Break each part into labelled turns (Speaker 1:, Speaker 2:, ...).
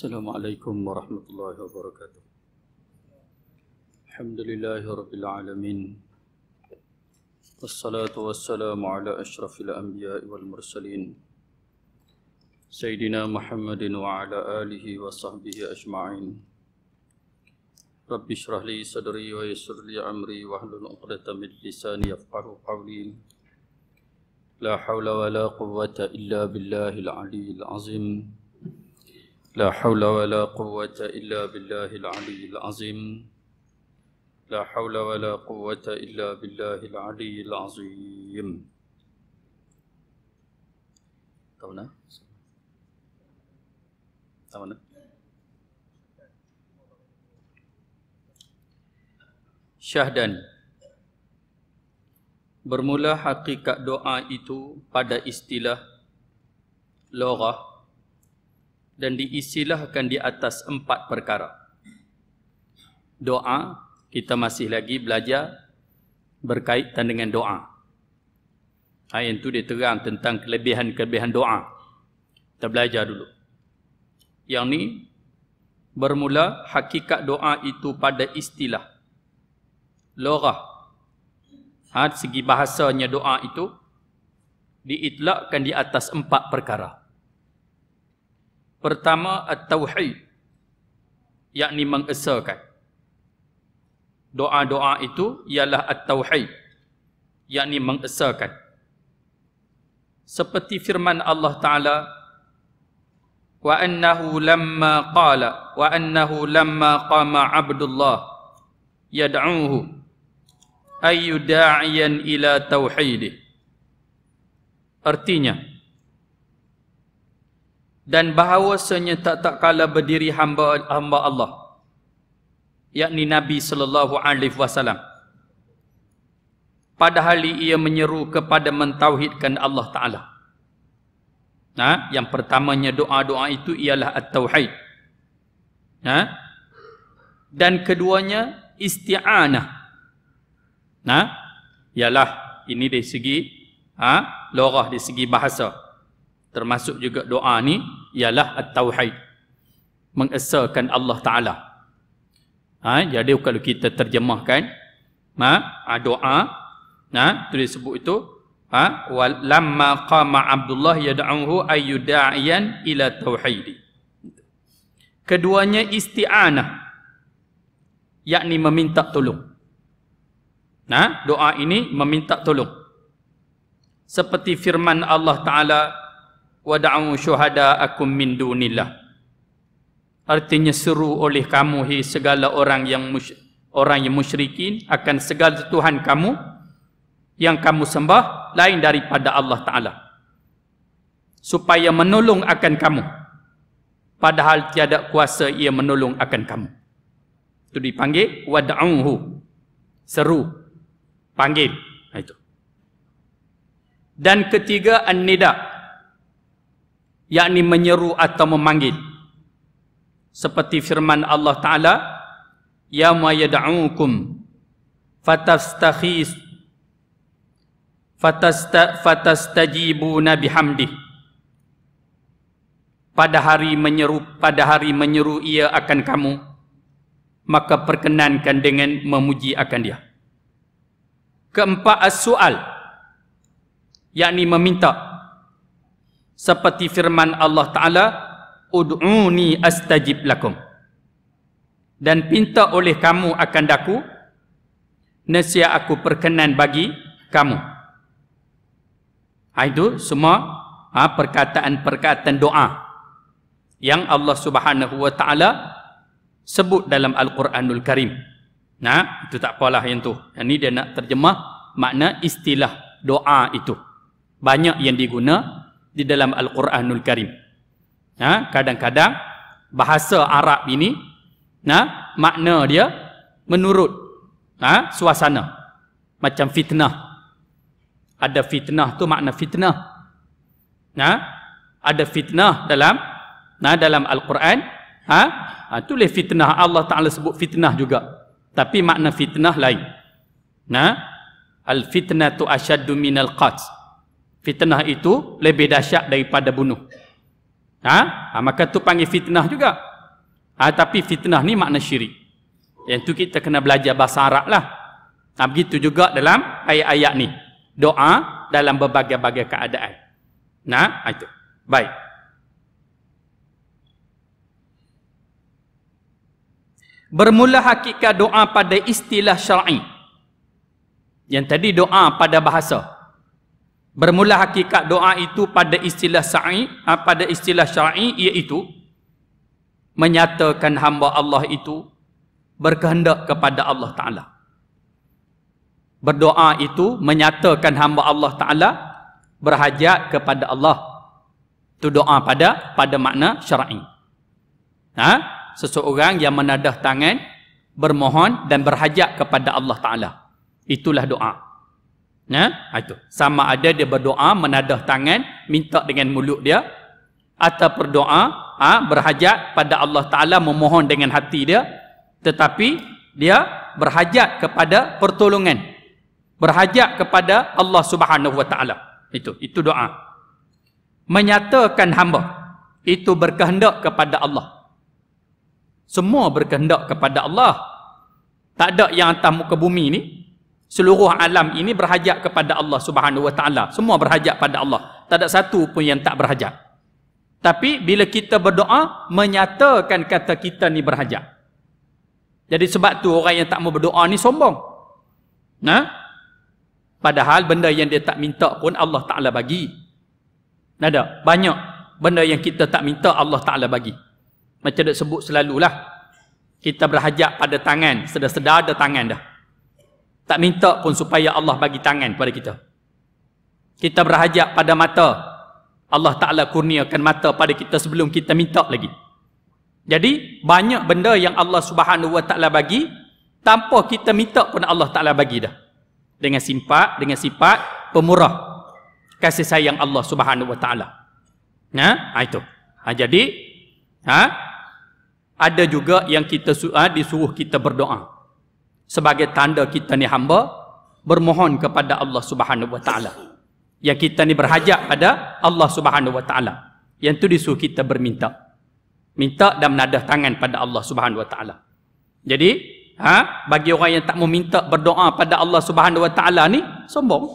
Speaker 1: السلام عليكم ورحمة الله وبركاته الحمد لله رب العالمين والصلاة والسلام على أشرف الأنبياء والمرسلين سيدنا محمد وعلى آله وصحبه أجمعين رب اشرح لي صدري ويسر لي أمري واحلل عقدة من لساني يفقه قولي لا حول ولا قوة إلا بالله العلي العظيم لا حول ولا قوة إلا بالله العلي العظيم لا حول ولا قوة إلا بالله العلي العظيم تونا
Speaker 2: تونا Syahdan Bermula hakikat doa itu pada istilah Lorah dan diisilahkan di atas empat perkara. Doa, kita masih lagi belajar berkaitan dengan doa. Ayat ha, itu dia terang tentang kelebihan-kelebihan doa. Kita belajar dulu. Yang ni bermula hakikat doa itu pada istilah. Lorah. Ha, segi bahasanya doa itu diitlakkan di atas empat perkara. Pertama at-tauhid yakni mengesahkan Doa-doa itu ialah at-tauhid yakni mengesahkan Seperti firman Allah Taala wa annahu lamma qala wa annahu lamma qama abdullah yad'uhu ayyu da'iyan ila tauhidih. Artinya, dan bahawasanya tak tak kala berdiri hamba hamba Allah yakni Nabi sallallahu alaihi wasallam padahal ia menyeru kepada mentauhidkan Allah taala ha yang pertamanya doa-doa itu ialah at-tauhid ha dan keduanya isti'anah ha ialah ini dari segi ha lorah dari segi bahasa termasuk juga doa ni ialah at-tauhid mengesakan Allah taala ha jadi kalau kita terjemahkan ma ha, ha, doa ha tulis sebut itu ha wal lamma qama abdullah yad'uhu ayyudaiyan ila tauhid keduanya isti'anah yakni meminta tolong nah ha, doa ini meminta tolong seperti firman Allah taala wa da'u syuhada'akum min dunillah artinya seru oleh kamu hi segala orang yang orang yang musyrikin akan segala tuhan kamu yang kamu sembah lain daripada Allah taala supaya menolong akan kamu padahal tiada kuasa ia menolong akan kamu itu dipanggil wad'uhu seru panggil ha, itu dan ketiga an yakni menyeru atau memanggil seperti firman Allah taala ya mayad'ukum fatastakhis fatasta fatastajibu nabi hamdi pada hari menyeru pada hari menyeru ia akan kamu maka perkenankan dengan memuji akan dia keempat soal yakni meminta seperti firman Allah Ta'ala ud'uni astajib lakum dan pinta oleh kamu akan daku nesia aku perkenan bagi kamu ah, itu semua ha, perkataan-perkataan doa yang Allah Subhanahu Wa Ta'ala sebut dalam Al-Quranul Karim nah itu tak apalah yang tu yang ni dia nak terjemah makna istilah doa itu banyak yang diguna di dalam Al-Quranul Karim. Ha, kadang-kadang bahasa Arab ini ha, makna dia menurut ha, suasana. Macam fitnah. Ada fitnah tu makna fitnah. Ha, ada fitnah dalam nah ha, dalam Al-Quran. Ha, ha, tulis fitnah Allah Ta'ala sebut fitnah juga. Tapi makna fitnah lain. Nah, ha, Al-fitnah tu asyadu minal qats fitnah itu lebih dahsyat daripada bunuh. Ha? ha maka tu panggil fitnah juga. Ha, tapi fitnah ni makna syirik. Yang tu kita kena belajar bahasa Arab lah. Ha, begitu juga dalam ayat-ayat ni. Doa dalam berbagai-bagai keadaan. Nah, ha, itu. Baik. Bermula hakikat doa pada istilah syar'i. Yang tadi doa pada bahasa bermula hakikat doa itu pada istilah sa'i ah, pada istilah syar'i iaitu menyatakan hamba Allah itu berkehendak kepada Allah taala berdoa itu menyatakan hamba Allah taala berhajat kepada Allah itu doa pada pada makna syar'i ha seseorang yang menadah tangan bermohon dan berhajat kepada Allah taala itulah doa Ya, itu. Sama ada dia berdoa menadah tangan minta dengan mulut dia atau berdoa ha, berhajat pada Allah Taala memohon dengan hati dia tetapi dia berhajat kepada pertolongan berhajat kepada Allah Subhanahu Wa Taala itu itu doa menyatakan hamba itu berkehendak kepada Allah semua berkehendak kepada Allah tak ada yang atas muka bumi ni seluruh alam ini berhajat kepada Allah Subhanahu Wa Taala. Semua berhajat pada Allah. Tak ada satu pun yang tak berhajat. Tapi bila kita berdoa menyatakan kata kita ni berhajat. Jadi sebab tu orang yang tak mau berdoa ni sombong. Nah. Padahal benda yang dia tak minta pun Allah Taala bagi. Nada, banyak benda yang kita tak minta Allah Taala bagi. Macam dak sebut selalulah. Kita berhajat pada tangan, sedar-sedar ada tangan dah tak minta pun supaya Allah bagi tangan kepada kita kita berhajat pada mata Allah Ta'ala kurniakan mata pada kita sebelum kita minta lagi jadi banyak benda yang Allah Subhanahu Wa Ta'ala bagi tanpa kita minta pun Allah Ta'ala bagi dah dengan sifat dengan sifat pemurah kasih sayang Allah Subhanahu Wa Ta'ala ha? ha itu ha, jadi ha? ada juga yang kita ha, disuruh kita berdoa sebagai tanda kita ni hamba bermohon kepada Allah Subhanahu Wa Taala. Yang kita ni berhajat pada Allah Subhanahu Wa Taala. Yang tu disuruh kita berminta. Minta dan menadah tangan pada Allah Subhanahu Wa Taala. Jadi, ha, bagi orang yang tak mau minta berdoa pada Allah Subhanahu Wa Taala ni sombong.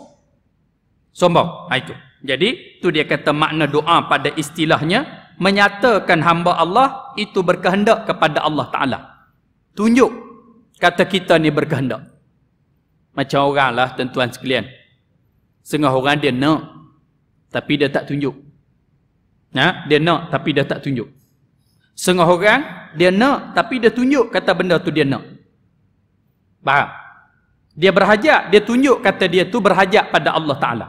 Speaker 2: Sombong. Ha, itu. Jadi, tu dia kata makna doa pada istilahnya menyatakan hamba Allah itu berkehendak kepada Allah Taala. Tunjuk kata kita ni berkehendak macam orang lah tuan-tuan sekalian setengah orang dia nak tapi dia tak tunjuk ha? dia nak tapi dia tak tunjuk setengah orang dia nak tapi dia tunjuk kata benda tu dia nak faham? dia berhajat, dia tunjuk kata dia tu berhajat pada Allah Ta'ala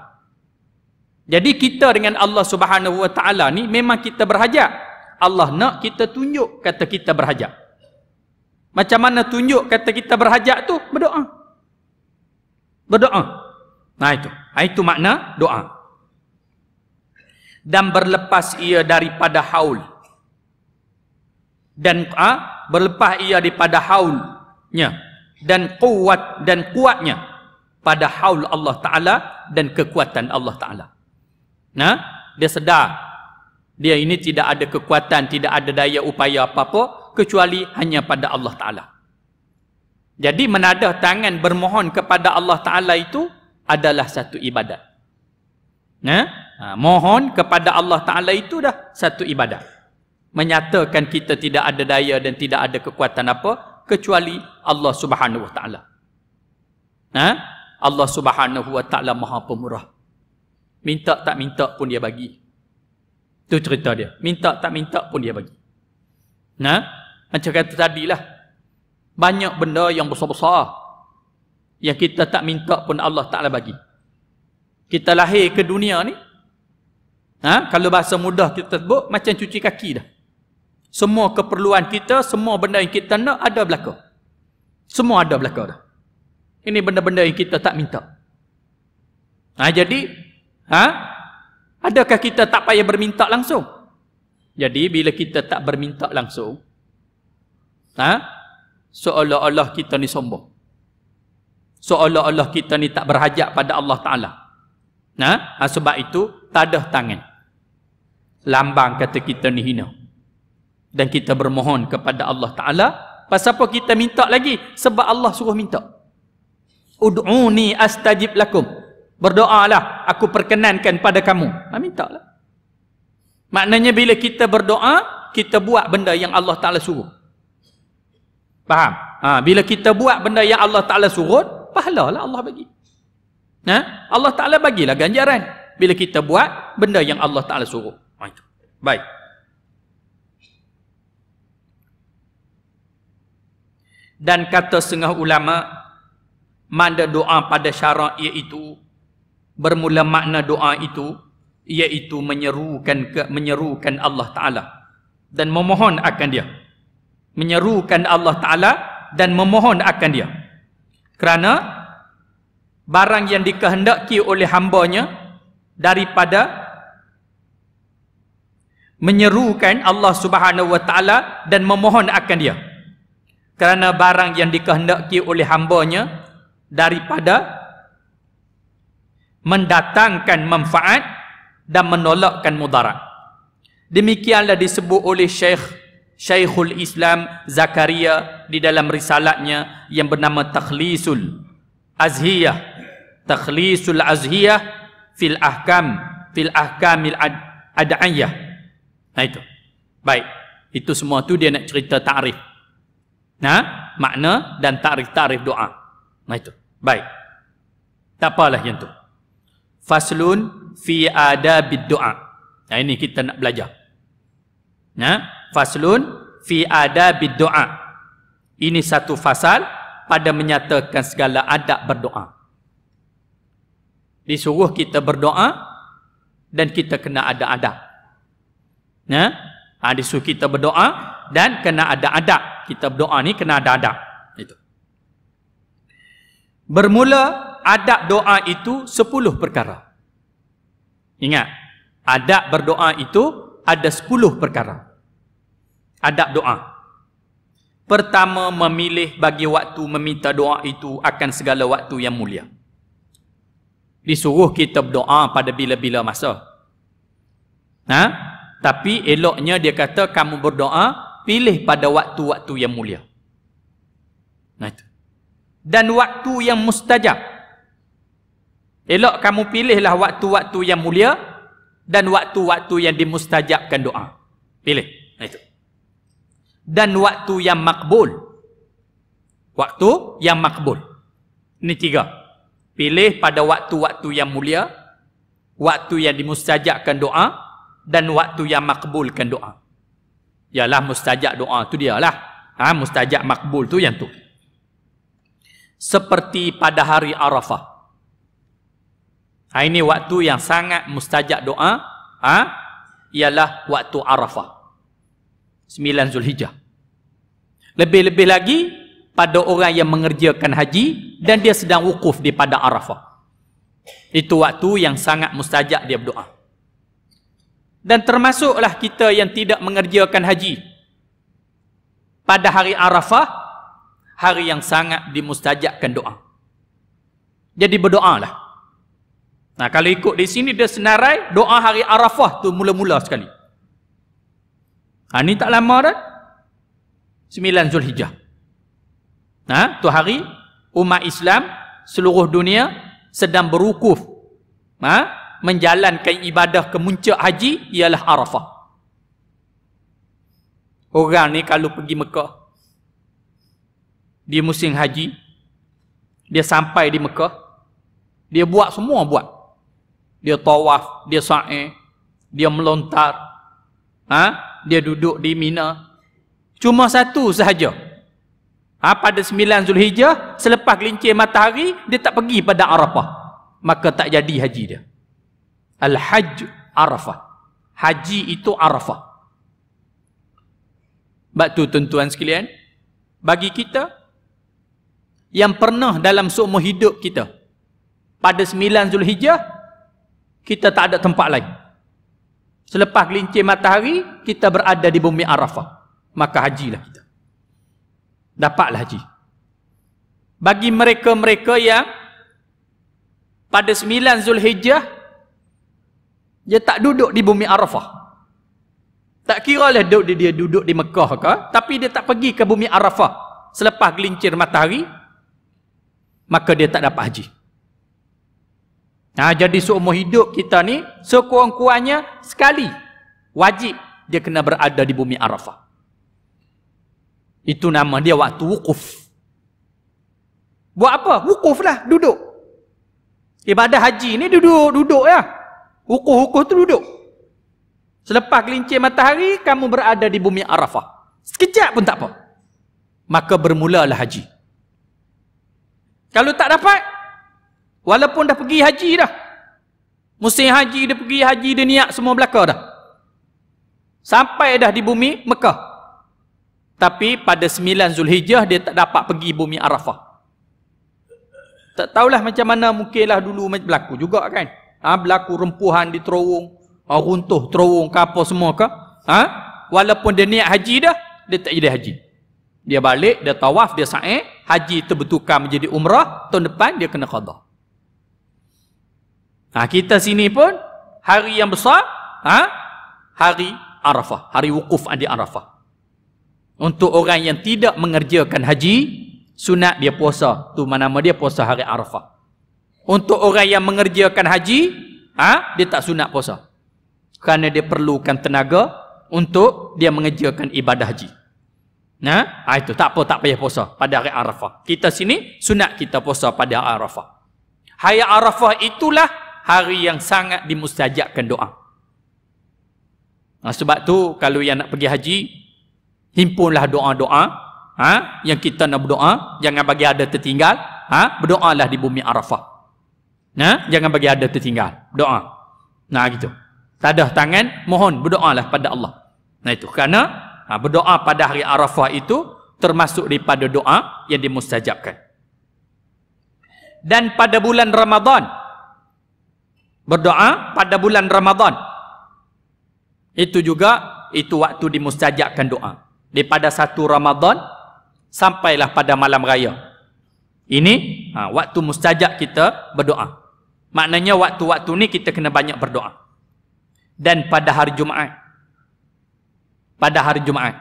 Speaker 2: jadi kita dengan Allah Subhanahu Wa Ta'ala ni memang kita berhajat Allah nak kita tunjuk kata kita berhajat macam mana tunjuk kata kita berhajat tu? Berdoa. Berdoa. Nah itu. Itu makna doa. Dan berlepas ia daripada haul. Dan ha, berlepas ia daripada haulnya. Dan kuat dan kuatnya. Pada haul Allah Ta'ala dan kekuatan Allah Ta'ala. Nah, dia sedar. Dia ini tidak ada kekuatan, tidak ada daya upaya apa-apa kecuali hanya pada Allah Ta'ala. Jadi menadah tangan bermohon kepada Allah Ta'ala itu adalah satu ibadat. Ya? Ha, mohon kepada Allah Ta'ala itu dah satu ibadat. Menyatakan kita tidak ada daya dan tidak ada kekuatan apa kecuali Allah Subhanahu Wa Ta'ala. Ha? Allah Subhanahu Wa Ta'ala maha pemurah. Minta tak minta pun dia bagi. Itu cerita dia. Minta tak minta pun dia bagi. Nah, ha? Macam kata tadi lah. Banyak benda yang besar-besar. Yang kita tak minta pun Allah Ta'ala bagi. Kita lahir ke dunia ni. Ha? Kalau bahasa mudah kita sebut, macam cuci kaki dah. Semua keperluan kita, semua benda yang kita nak ada belakang. Semua ada belakang dah. Ini benda-benda yang kita tak minta. Ha, jadi, ha? adakah kita tak payah berminta langsung? Jadi, bila kita tak berminta langsung, ha? seolah-olah kita ni sombong seolah-olah kita ni tak berhajat pada Allah Ta'ala ha? ha? sebab itu tadah tangan lambang kata kita ni hina dan kita bermohon kepada Allah Ta'ala pasal apa kita minta lagi sebab Allah suruh minta ud'uni astajib lakum berdoa lah aku perkenankan pada kamu ha, minta lah maknanya bila kita berdoa kita buat benda yang Allah Ta'ala suruh Faham? Ha, bila kita buat benda yang Allah Ta'ala surut, pahala lah Allah bagi. Ha? Allah Ta'ala bagilah ganjaran. Bila kita buat benda yang Allah Ta'ala surut. Ha, Baik. Baik. Dan kata setengah ulama, mana doa pada syarat iaitu, bermula makna doa itu, iaitu menyerukan ke, menyerukan Allah Ta'ala. Dan memohon akan dia menyerukan Allah Ta'ala dan memohon akan dia kerana barang yang dikehendaki oleh hambanya daripada menyerukan Allah Subhanahu Wa Ta'ala dan memohon akan dia kerana barang yang dikehendaki oleh hambanya daripada mendatangkan manfaat dan menolakkan mudarat demikianlah disebut oleh Syekh Syekhul Islam Zakaria di dalam risalahnya yang bernama Takhlisul Azhiyah Takhlisul Azhiyah fil Ahkam fil Ahkamil Ad'ayyah nah itu baik itu semua tu dia nak cerita takrif nah makna dan takrif-takrif doa nah itu baik tak apalah yang tu faslun fi adabid doa nah ini kita nak belajar nah faslun fi ada bidoa. ini satu fasal pada menyatakan segala adab berdoa disuruh kita berdoa dan kita kena ada adab Nah, ya? ha, disuruh kita berdoa dan kena ada adab kita berdoa ni kena ada adab itu bermula adab doa itu sepuluh perkara ingat adab berdoa itu ada sepuluh perkara adab doa. Pertama memilih bagi waktu meminta doa itu akan segala waktu yang mulia. Disuruh kita berdoa pada bila-bila masa. Ha? Tapi eloknya dia kata kamu berdoa pilih pada waktu-waktu yang mulia. Nah itu. Dan waktu yang mustajab. Elok kamu pilihlah waktu-waktu yang mulia dan waktu-waktu yang dimustajabkan doa. Pilih. Nah itu dan waktu yang makbul waktu yang makbul ini tiga pilih pada waktu-waktu yang mulia waktu yang dimustajabkan doa dan waktu yang makbulkan doa ialah mustajab doa tu dialah ha, mustajab makbul tu yang tu seperti pada hari Arafah ha, ini waktu yang sangat mustajab doa ha, ialah waktu Arafah 9 Zulhijjah. Lebih-lebih lagi pada orang yang mengerjakan haji dan dia sedang wukuf di pada Arafah. Itu waktu yang sangat mustajab dia berdoa. Dan termasuklah kita yang tidak mengerjakan haji pada hari Arafah, hari yang sangat dimustajabkan doa. Jadi berdoalah. Nah, kalau ikut di sini dia senarai doa hari Arafah tu mula-mula sekali. Ha, ni tak lama dah. 9 Zulhijjah. Ha, tu hari umat Islam seluruh dunia sedang berukuf ha, menjalankan ibadah kemuncak haji ialah Arafah. Orang ni kalau pergi Mekah di musim haji dia sampai di Mekah dia buat semua buat. Dia tawaf, dia sa'i, dia melontar. Ha? dia duduk di Mina cuma satu sahaja ha, pada sembilan Zulhijjah selepas gelincir matahari dia tak pergi pada Arafah maka tak jadi haji dia Al-Hajj Arafah haji itu Arafah sebab tu tuan-tuan sekalian bagi kita yang pernah dalam seumur hidup kita pada sembilan Zulhijjah kita tak ada tempat lain Selepas gelincir matahari, kita berada di bumi Arafah. Maka hajilah kita. Dapatlah haji. Bagi mereka-mereka yang pada 9 Zulhijjah dia tak duduk di bumi Arafah. Tak kira lah duduk dia duduk di Mekah ke, tapi dia tak pergi ke bumi Arafah selepas gelincir matahari, maka dia tak dapat haji. Nah, jadi seumur hidup kita ni sekurang-kurangnya sekali wajib dia kena berada di bumi Arafah. Itu nama dia waktu wukuf. Buat apa? Wukuf lah, duduk. Ibadah haji ni duduk, duduk ya. Wukuf-wukuf tu duduk. Selepas kelincir matahari, kamu berada di bumi Arafah. Sekejap pun tak apa. Maka bermulalah haji. Kalau tak dapat, walaupun dah pergi haji dah musim haji dia pergi haji dia niat semua belaka dah sampai dah di bumi Mekah tapi pada 9 Zulhijjah dia tak dapat pergi bumi Arafah tak tahulah macam mana mungkinlah dulu berlaku juga kan ha, berlaku rempuhan di terowong ha, runtuh terowong ke apa semua ke ha? walaupun dia niat haji dah dia tak jadi haji dia balik, dia tawaf, dia sa'i haji terbetulkan menjadi umrah tahun depan dia kena khadar Ha, kita sini pun hari yang besar, ha? hari Arafah, hari wukuf di Arafah. Untuk orang yang tidak mengerjakan haji, sunat dia puasa. Tu nama dia puasa hari Arafah. Untuk orang yang mengerjakan haji, ha? dia tak sunat puasa. Kerana dia perlukan tenaga untuk dia mengerjakan ibadah haji. Nah, ha? ha, itu tak apa tak payah puasa pada hari Arafah. Kita sini sunat kita puasa pada Arafah. Hari Arafah itulah hari yang sangat dimustajabkan doa. Nah, ha, sebab tu kalau yang nak pergi haji, himpunlah doa-doa ha, yang kita nak berdoa. Jangan bagi ada tertinggal. Ha, berdoalah di bumi Arafah. Nah, ha, jangan bagi ada tertinggal. Doa. Nah, gitu. Tak tangan, mohon berdoalah pada Allah. Nah, itu. Kerana ha, berdoa pada hari Arafah itu termasuk daripada doa yang dimustajabkan. Dan pada bulan Ramadan, berdoa pada bulan Ramadan. Itu juga itu waktu dimustajabkan doa. Daripada satu Ramadan sampailah pada malam raya. Ini ha, waktu mustajab kita berdoa. Maknanya waktu-waktu ni kita kena banyak berdoa. Dan pada hari Jumaat. Pada hari Jumaat.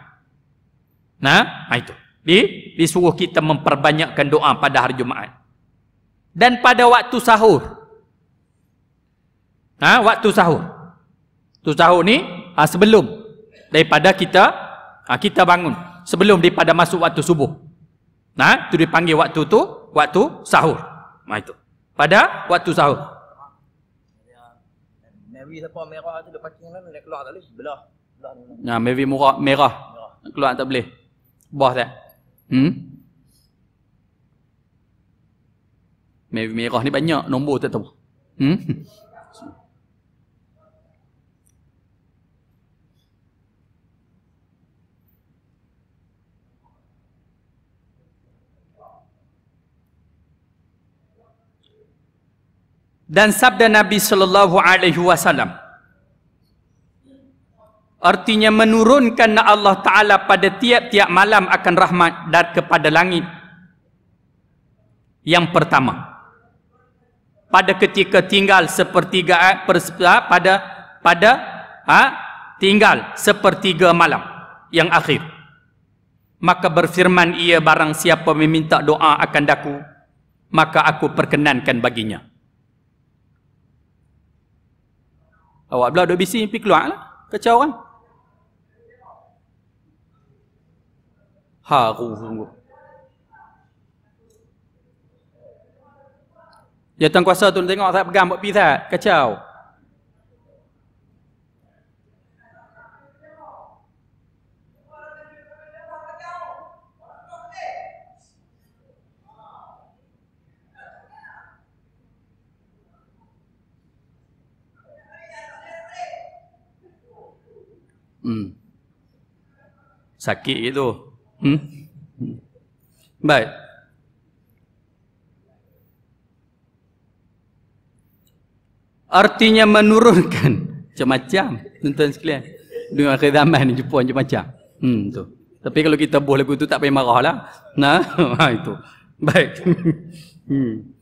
Speaker 2: Nah, ha, itu. Di, disuruh kita memperbanyakkan doa pada hari Jumaat. Dan pada waktu sahur. Ha, waktu sahur. Tu sahur ni ha, sebelum daripada kita ha, kita bangun, sebelum daripada masuk waktu subuh. Nah, ha, tu dipanggil waktu tu waktu sahur. Mai ha, itu. Pada waktu sahur.
Speaker 1: Nah siapa merah tu lepas nak keluar
Speaker 2: tak boleh ha, boleh. Bah tak? Hmm? Mary merah ni banyak nombor tak tahu. Hmm? dan sabda Nabi sallallahu alaihi wasallam artinya menurunkan Allah taala pada tiap-tiap malam akan rahmat dan kepada langit yang pertama pada ketika tinggal sepertiga eh, ha, pada pada ha, tinggal sepertiga malam yang akhir maka berfirman ia barang siapa meminta doa akan daku maka aku perkenankan baginya Ở blood bisi pick loãng lắm, cái châu á. Hà gù gù. Giờ tăng qua sơ tuần thấy ngọ ra gam bộ pi thả cái châu. Hmm. Sakit gitu. Hmm? Baik. Artinya menurunkan macam-macam tuan-tuan sekalian. Dengan akhir zaman ni Jepun macam-macam. Hmm tu. Tapi kalau kita buh lagu tu tak payah lah. Nah, ha itu. Baik. Hmm.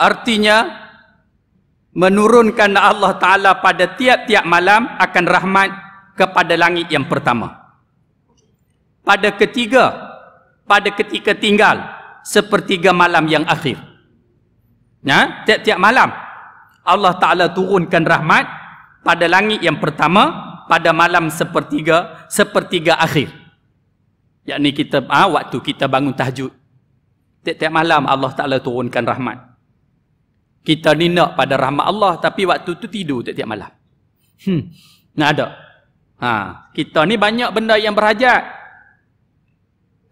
Speaker 2: Artinya menurunkan Allah Ta'ala pada tiap-tiap malam akan rahmat kepada langit yang pertama. Pada ketiga, pada ketika tinggal, sepertiga malam yang akhir. Ya, tiap-tiap malam, Allah Ta'ala turunkan rahmat pada langit yang pertama, pada malam sepertiga, sepertiga akhir. Yakni kita, ha, waktu kita bangun tahajud. Tiap-tiap malam Allah Ta'ala turunkan rahmat. Kita ni nak pada rahmat Allah tapi waktu tu tidur tiap-tiap malam. Hmm. Nak ada. Ha, kita ni banyak benda yang berhajat.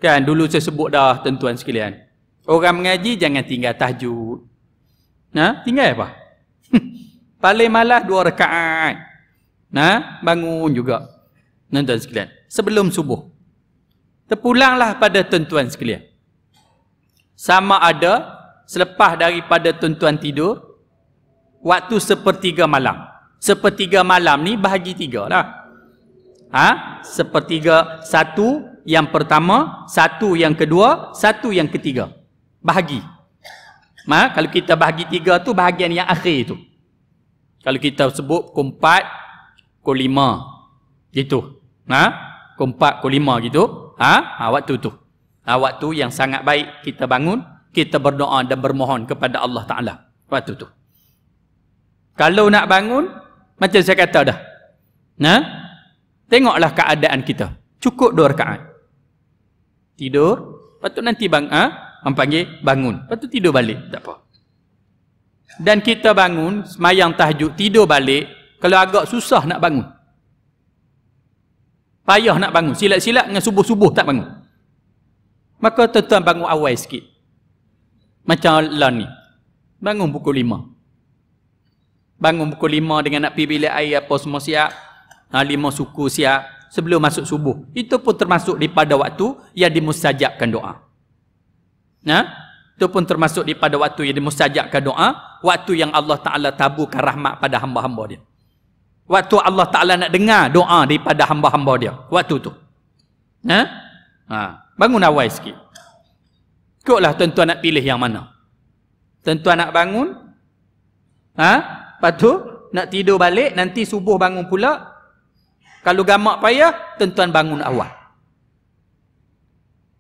Speaker 2: Kan dulu saya sebut dah tentuan sekalian. Orang mengaji jangan tinggal tahajud. Nah, ha? tinggal apa? Hmm, paling malas dua rekaat. Nah, ha? bangun juga. Tuan-tuan sekalian, sebelum subuh. Terpulanglah pada tentuan sekalian. Sama ada selepas daripada tuan-tuan tidur waktu sepertiga malam sepertiga malam ni bahagi tiga lah ha? sepertiga satu yang pertama satu yang kedua satu yang ketiga bahagi ha? kalau kita bahagi tiga tu bahagian yang akhir tu kalau kita sebut pukul empat gitu ha? pukul empat pukul lima gitu ha? ha waktu tu ha, waktu yang sangat baik kita bangun kita berdoa dan bermohon kepada Allah Ta'ala waktu tu kalau nak bangun macam saya kata dah nah, tengoklah keadaan kita cukup dua rakaat tidur lepas tu nanti bang, ha? orang panggil bangun lepas tu tidur balik tak apa dan kita bangun semayang tahajud tidur balik kalau agak susah nak bangun payah nak bangun silat-silat dengan subuh-subuh tak bangun maka tuan-tuan bangun awal sikit macam lah ni. Bangun pukul lima. Bangun pukul lima dengan nak pergi bilik air apa semua siap. Ha, lima suku siap. Sebelum masuk subuh. Itu pun termasuk daripada waktu yang dimusajabkan doa. Ha? Itu pun termasuk daripada waktu yang dimusajabkan doa. Waktu yang Allah Ta'ala tabukan rahmat pada hamba-hamba dia. Waktu Allah Ta'ala nak dengar doa daripada hamba-hamba dia. Waktu tu. Ha? Ha. Bangun awal sikit. Ikutlah tuan-tuan nak pilih yang mana. Tuan-tuan nak bangun. Ha? Lepas tu, nak tidur balik, nanti subuh bangun pula. Kalau gamak payah, tuan-tuan bangun awal.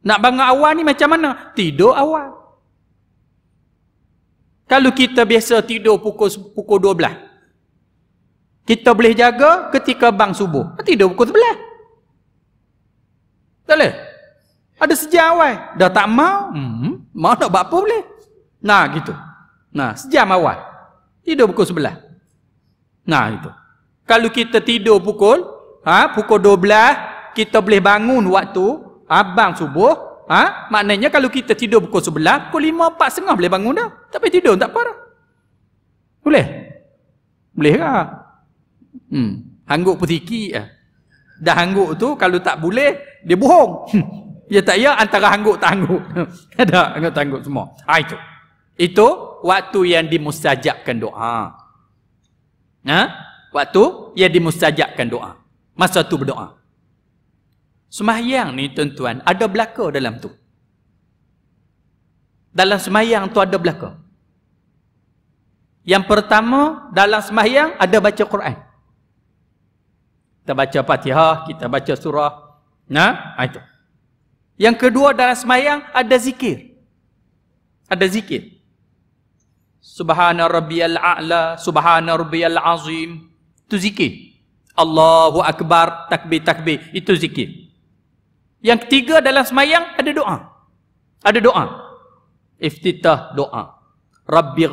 Speaker 2: Nak bangun awal ni macam mana? Tidur awal. Kalau kita biasa tidur pukul pukul 12. Kita boleh jaga ketika bang subuh. Tidur pukul 11. Tak boleh? sejam awal. Dah tak mau, hmm, mau nak buat apa boleh. Nah, gitu. Nah, sejam awal. Tidur pukul sebelah. Nah, itu. Kalau kita tidur pukul, ha, pukul dua belah, kita boleh bangun waktu abang ha, subuh, ha, maknanya kalau kita tidur pukul sebelah, pukul lima, empat, setengah boleh bangun dah. Tapi tidur tak apa dah. Boleh? Boleh ke? Hmm, hangguk pun sikit. Eh. Dah hangguk tu, kalau tak boleh, dia bohong. Ya tak ya antara hangguk tak hangguk. Ada hangguk tak hangguk semua. Ha, itu. Itu waktu yang dimustajabkan doa. Ha? Waktu yang dimustajabkan doa. Masa tu berdoa. Semayang ni tuan-tuan ada belaka dalam tu. Dalam semayang tu ada belaka. Yang pertama dalam semayang ada baca Quran. Kita baca Fatihah, kita baca surah. Nah, ha? itu. Yang kedua dalam semayang ada zikir. Ada zikir. Subhana rabbiyal a'la, subhana rabbiyal azim. Itu zikir. Allahu akbar, takbir takbir. Itu zikir. Yang ketiga dalam semayang ada doa. Ada doa. Iftitah doa. Rabbi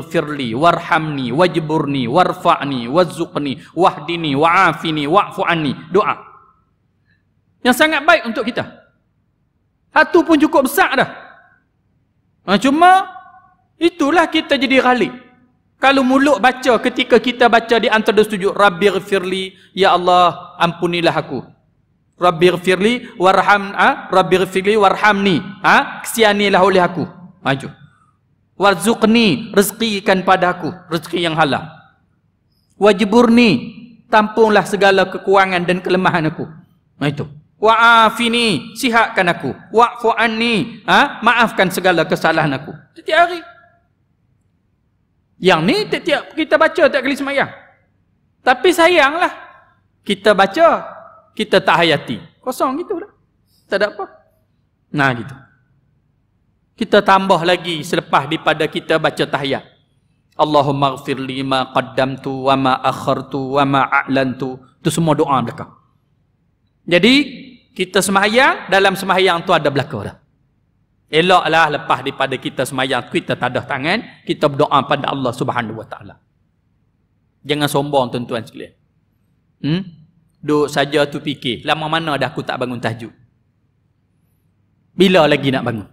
Speaker 2: warhamni wajburni warfa'ni wazuqni wahdini wa'afini wa'fu'ani doa yang sangat baik untuk kita satu pun cukup besar dah. Nah, ha, cuma itulah kita jadi ralik. Kalau mulut baca ketika kita baca di antara setuju. Rabbi Firli, Ya Allah ampunilah aku Rabbi Firli Warham ha? Rabbi Ghafirli Warhamni ha? Kesianilah oleh aku Maju Warzuqni Rezekikan pada aku Rezeki yang halal Wajiburni Tampunglah segala kekurangan dan kelemahan aku Nah itu wa'afini sihatkan aku wa'fu ha? maafkan segala kesalahan aku setiap hari yang ni tiap kita baca tiap kali semayang tapi sayanglah kita baca kita tak hayati kosong gitu lah tak ada apa nah gitu kita tambah lagi selepas daripada kita baca tahiyat Allahumma ghafir lima qaddamtu wa ma akhartu wa ma a'lantu itu semua doa belakang jadi kita semayang dalam semayang tu ada berlaku dah eloklah lepas daripada kita semayang kita tak ada tangan kita berdoa pada Allah subhanahu wa ta'ala jangan sombong tuan-tuan sekalian hmm? duduk saja tu fikir lama mana dah aku tak bangun tahajud bila lagi nak bangun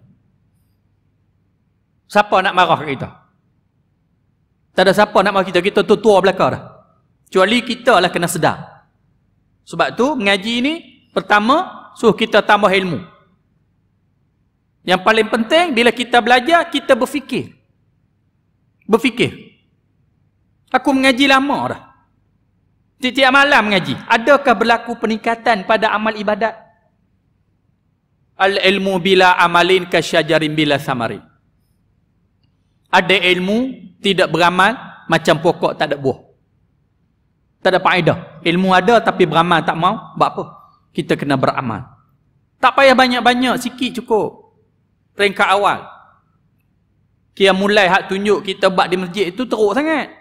Speaker 2: siapa nak marah kita tak ada siapa nak marah kita kita tu tua belakang dah kecuali kita lah kena sedar sebab tu mengaji ni Pertama, suruh kita tambah ilmu. Yang paling penting bila kita belajar kita berfikir. Berfikir. Aku mengaji lama dah. Setiap malam mengaji. Adakah berlaku peningkatan pada amal ibadat? Al-ilmu bila amalin ka bila samari. Ada ilmu tidak beramal macam pokok tak ada buah. Tak ada faedah. Ilmu ada tapi beramal tak mau, buat apa? kita kena beramal. Tak payah banyak-banyak, sikit cukup. Peringkat awal. Kia mulai hak tunjuk kita buat di masjid itu teruk sangat.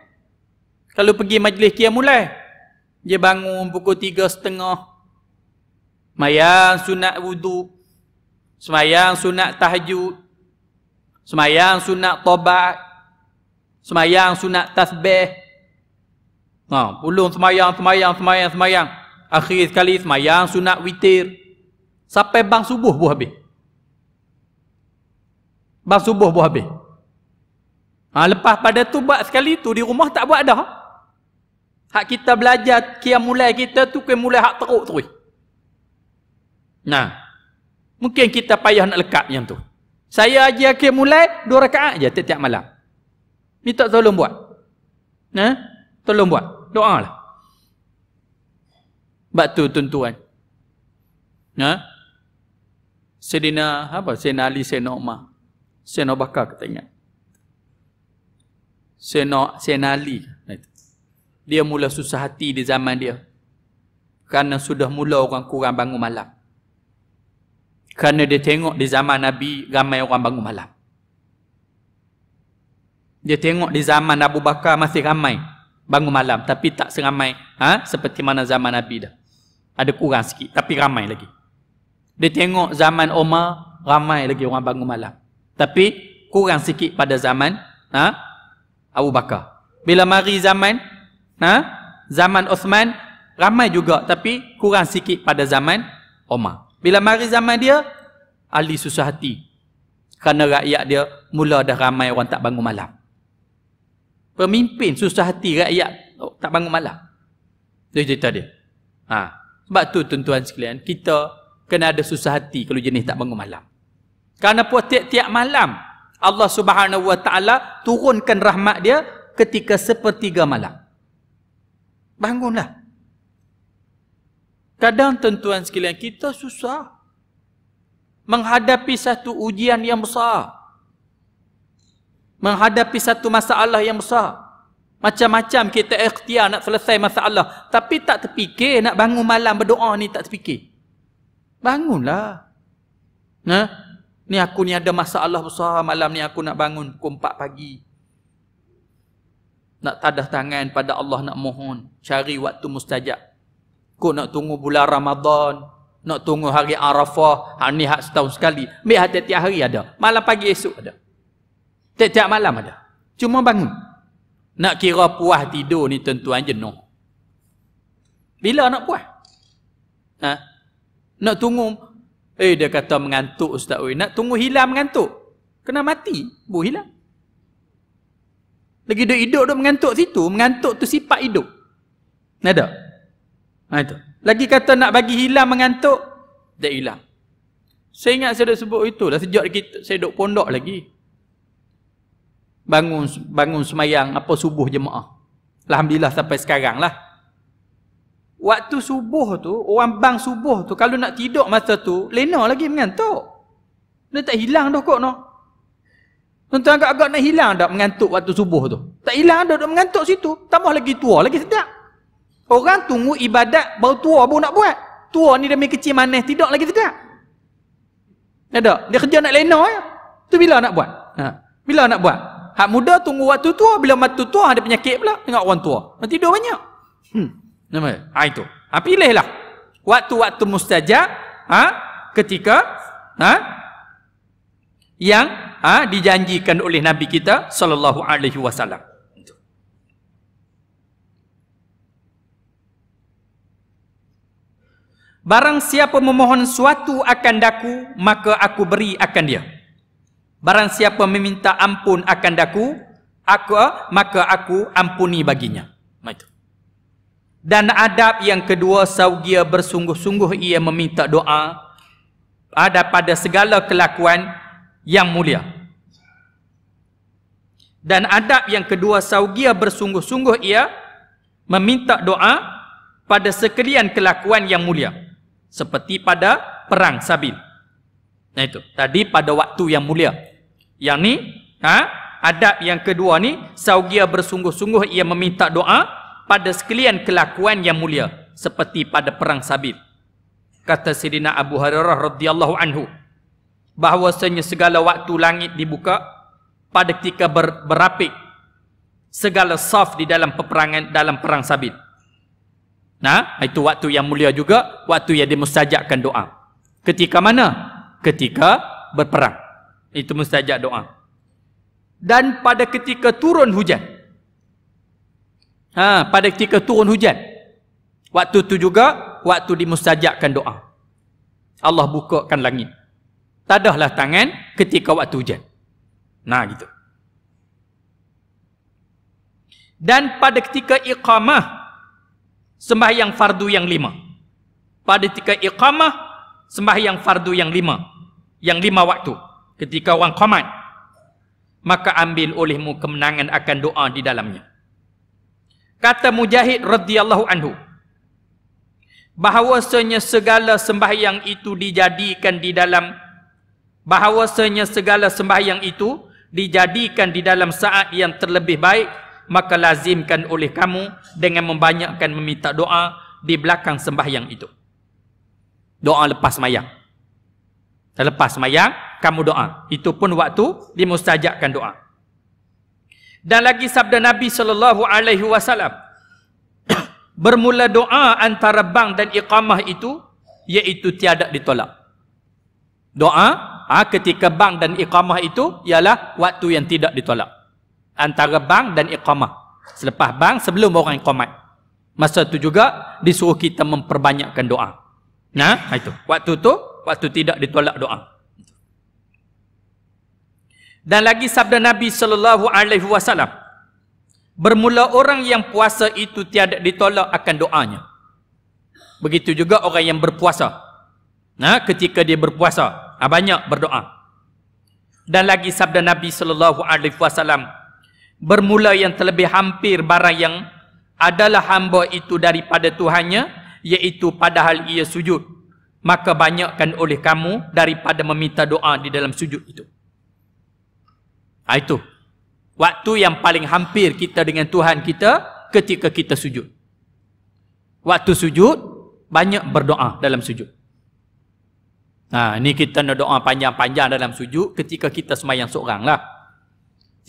Speaker 2: Kalau pergi majlis kia mulai. Dia bangun pukul tiga setengah. Semayang sunat wudhu. Semayang sunat tahajud. Semayang sunat tobat. Semayang sunat tasbih. Ha, pulung semayang, semayang, semayang, semayang. Akhir sekali semayang sunat witir. Sampai bang subuh pun habis. Bang subuh pun habis. Ha, lepas pada tu buat sekali tu di rumah tak buat dah. Hak kita belajar kiam mulai kita tu kiam mulai hak teruk tu. Nah. Mungkin kita payah nak lekat yang tu. Saya aja kiam mulai dua rakaat je tiap-tiap malam. Minta tolong buat. Nah, tolong buat. Doalah. Sebab tu tuan-tuan. Ha? Sedina apa? Sedina Ali, Sedina Umar. Sedina Bakar kita ingat. Sedina, Sedina Ali. Ha, dia mula susah hati di zaman dia. Kerana sudah mula orang kurang bangun malam. Kerana dia tengok di zaman Nabi ramai orang bangun malam. Dia tengok di zaman Abu Bakar masih ramai bangun malam. Tapi tak seramai ha? seperti mana zaman Nabi dah. Ada kurang sikit tapi ramai lagi. Dia tengok zaman Umar ramai lagi orang bangun malam. Tapi kurang sikit pada zaman ha Abu Bakar. Bila mari zaman ha zaman Osman ramai juga tapi kurang sikit pada zaman Umar. Bila mari zaman dia Ali susah hati. Kerana rakyat dia mula dah ramai orang tak bangun malam. Pemimpin susah hati rakyat oh, tak bangun malam. Itu cerita dia. Ha. Sebab tu tuan-tuan sekalian, kita kena ada susah hati kalau jenis tak bangun malam. Karena pun tiap-tiap malam Allah Subhanahu Wa Taala turunkan rahmat dia ketika sepertiga malam. Bangunlah. Kadang tuan-tuan sekalian kita susah menghadapi satu ujian yang besar. Menghadapi satu masalah yang besar. Macam-macam kita ikhtiar nak selesai masalah. Tapi tak terfikir nak bangun malam berdoa ni tak terfikir. Bangunlah. Ha? Ni aku ni ada masalah besar malam ni aku nak bangun pukul 4 pagi. Nak tadah tangan pada Allah nak mohon. Cari waktu mustajab. Kau nak tunggu bulan Ramadan. Nak tunggu hari Arafah. Ha, ni hak setahun sekali. Ambil hati-hati hari ada. Malam pagi esok ada. Tiap-tiap malam ada. Cuma bangun. Nak kira puas tidur ni tuan-tuan jenuh. Bila nak puas? Ha? Nak tunggu? Eh dia kata mengantuk Ustaz Ui. Nak tunggu hilang mengantuk? Kena mati. Bu hilang. Lagi duduk hidup duduk mengantuk situ. Mengantuk tu sifat hidup. Ada? Ha, itu. Lagi kata nak bagi hilang mengantuk. Dia hilang. Saya ingat saya dah sebut itu. Dah Sejak kita, saya duduk pondok lagi bangun bangun semayang apa subuh jemaah. Alhamdulillah sampai sekarang lah. Waktu subuh tu, orang bang subuh tu, kalau nak tidur masa tu, lena lagi mengantuk. Dia tak hilang dah kok no. Tuan-tuan agak-agak nak hilang tak mengantuk waktu subuh tu. Tak hilang dah, dah mengantuk situ. Tambah lagi tua, lagi sedap. Orang tunggu ibadat baru tua baru nak buat. Tua ni demi kecil manis, tidur lagi sedap. Ada? Dia kerja nak lena ya. Tu bila nak buat? Ha. Bila nak buat? Hak muda tunggu waktu tua bila mati tua ada penyakit pula tengok orang tua. Mati dua banyak.
Speaker 1: Hmm. Nama. Ha itu.
Speaker 2: Ha pilihlah. Waktu-waktu mustajab ha ketika ha yang ha, dijanjikan oleh Nabi kita sallallahu alaihi wasallam. Barang siapa memohon suatu akan daku, maka aku beri akan dia. Barang siapa meminta ampun akan daku, aku eh, maka aku ampuni baginya. Itu. Dan adab yang kedua saugia bersungguh-sungguh ia meminta doa ada pada segala kelakuan yang mulia. Dan adab yang kedua saugia bersungguh-sungguh ia meminta doa pada sekalian kelakuan yang mulia seperti pada perang sabil. Nah itu, tadi pada waktu yang mulia. Yang ni, ha, adab yang kedua ni, saugia bersungguh-sungguh ia meminta doa pada sekalian kelakuan yang mulia seperti pada perang sabit. Kata Sidina Abu Hurairah radhiyallahu anhu bahwasanya segala waktu langit dibuka pada ketika ber, berapik segala saf di dalam peperangan dalam perang sabit. Nah, itu waktu yang mulia juga, waktu yang dimustajabkan doa. Ketika mana? Ketika berperang. Itu mustajab doa. Dan pada ketika turun hujan. Ha, pada ketika turun hujan. Waktu tu juga waktu dimustajabkan doa. Allah bukakan langit. Tadahlah tangan ketika waktu hujan. Nah gitu. Dan pada ketika iqamah sembahyang fardu yang lima. Pada ketika iqamah sembahyang fardu yang lima. Yang lima waktu ketika orang qamat maka ambil olehmu kemenangan akan doa di dalamnya kata mujahid radhiyallahu anhu bahawasanya segala sembahyang itu dijadikan di dalam bahawasanya segala sembahyang itu dijadikan di dalam saat yang terlebih baik maka lazimkan oleh kamu dengan membanyakkan meminta doa di belakang sembahyang itu doa lepas mayang Selepas semayang, kamu doa. Itu pun waktu dimustajabkan doa. Dan lagi sabda Nabi sallallahu alaihi wasallam bermula doa antara bang dan iqamah itu iaitu tiada ditolak. Doa ha, ketika bang dan iqamah itu ialah waktu yang tidak ditolak. Antara bang dan iqamah. Selepas bang sebelum orang iqamat. Masa itu juga disuruh kita memperbanyakkan doa. Nah, ha, itu. Waktu tu waktu tidak ditolak doa. Dan lagi sabda Nabi sallallahu alaihi wasallam bermula orang yang puasa itu tiada ditolak akan doanya. Begitu juga orang yang berpuasa. Nah, ketika dia berpuasa, ah, banyak berdoa. Dan lagi sabda Nabi sallallahu alaihi wasallam bermula yang terlebih hampir barang yang adalah hamba itu daripada Tuhannya iaitu padahal ia sujud maka banyakkan oleh kamu daripada meminta doa di dalam sujud itu. Ha, itu. Waktu yang paling hampir kita dengan Tuhan kita ketika kita sujud. Waktu sujud, banyak berdoa dalam sujud. Ha, ini kita nak doa panjang-panjang dalam sujud ketika kita semayang seorang lah.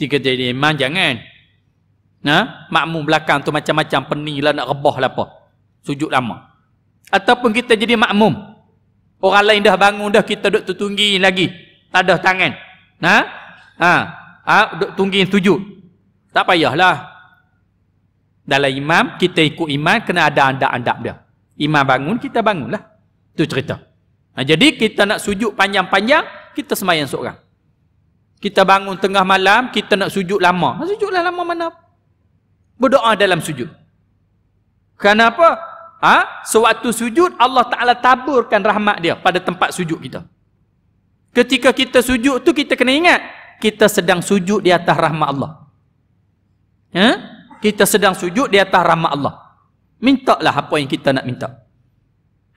Speaker 2: Jika jadi iman, jangan. Ha? Makmum belakang tu macam-macam penilah nak rebah lah apa. Sujud lama. Ataupun kita jadi makmum. Orang lain dah bangun dah kita duduk tertunggi lagi. Tak ada tangan. Ha? Ha. ha? Duduk tunggi sujud. Tak payahlah. Dalam imam, kita ikut imam kena ada andak-andak dia. Imam bangun, kita bangunlah. Itu cerita. Nah ha, jadi kita nak sujud panjang-panjang, kita semayang seorang. Kita bangun tengah malam, kita nak sujud lama. Ha, sujudlah lama mana? Berdoa dalam sujud. Kenapa? ha? sewaktu sujud Allah Ta'ala taburkan rahmat dia pada tempat sujud kita ketika kita sujud tu kita kena ingat kita sedang sujud di atas rahmat Allah ha? kita sedang sujud di atas rahmat Allah mintalah apa yang kita nak minta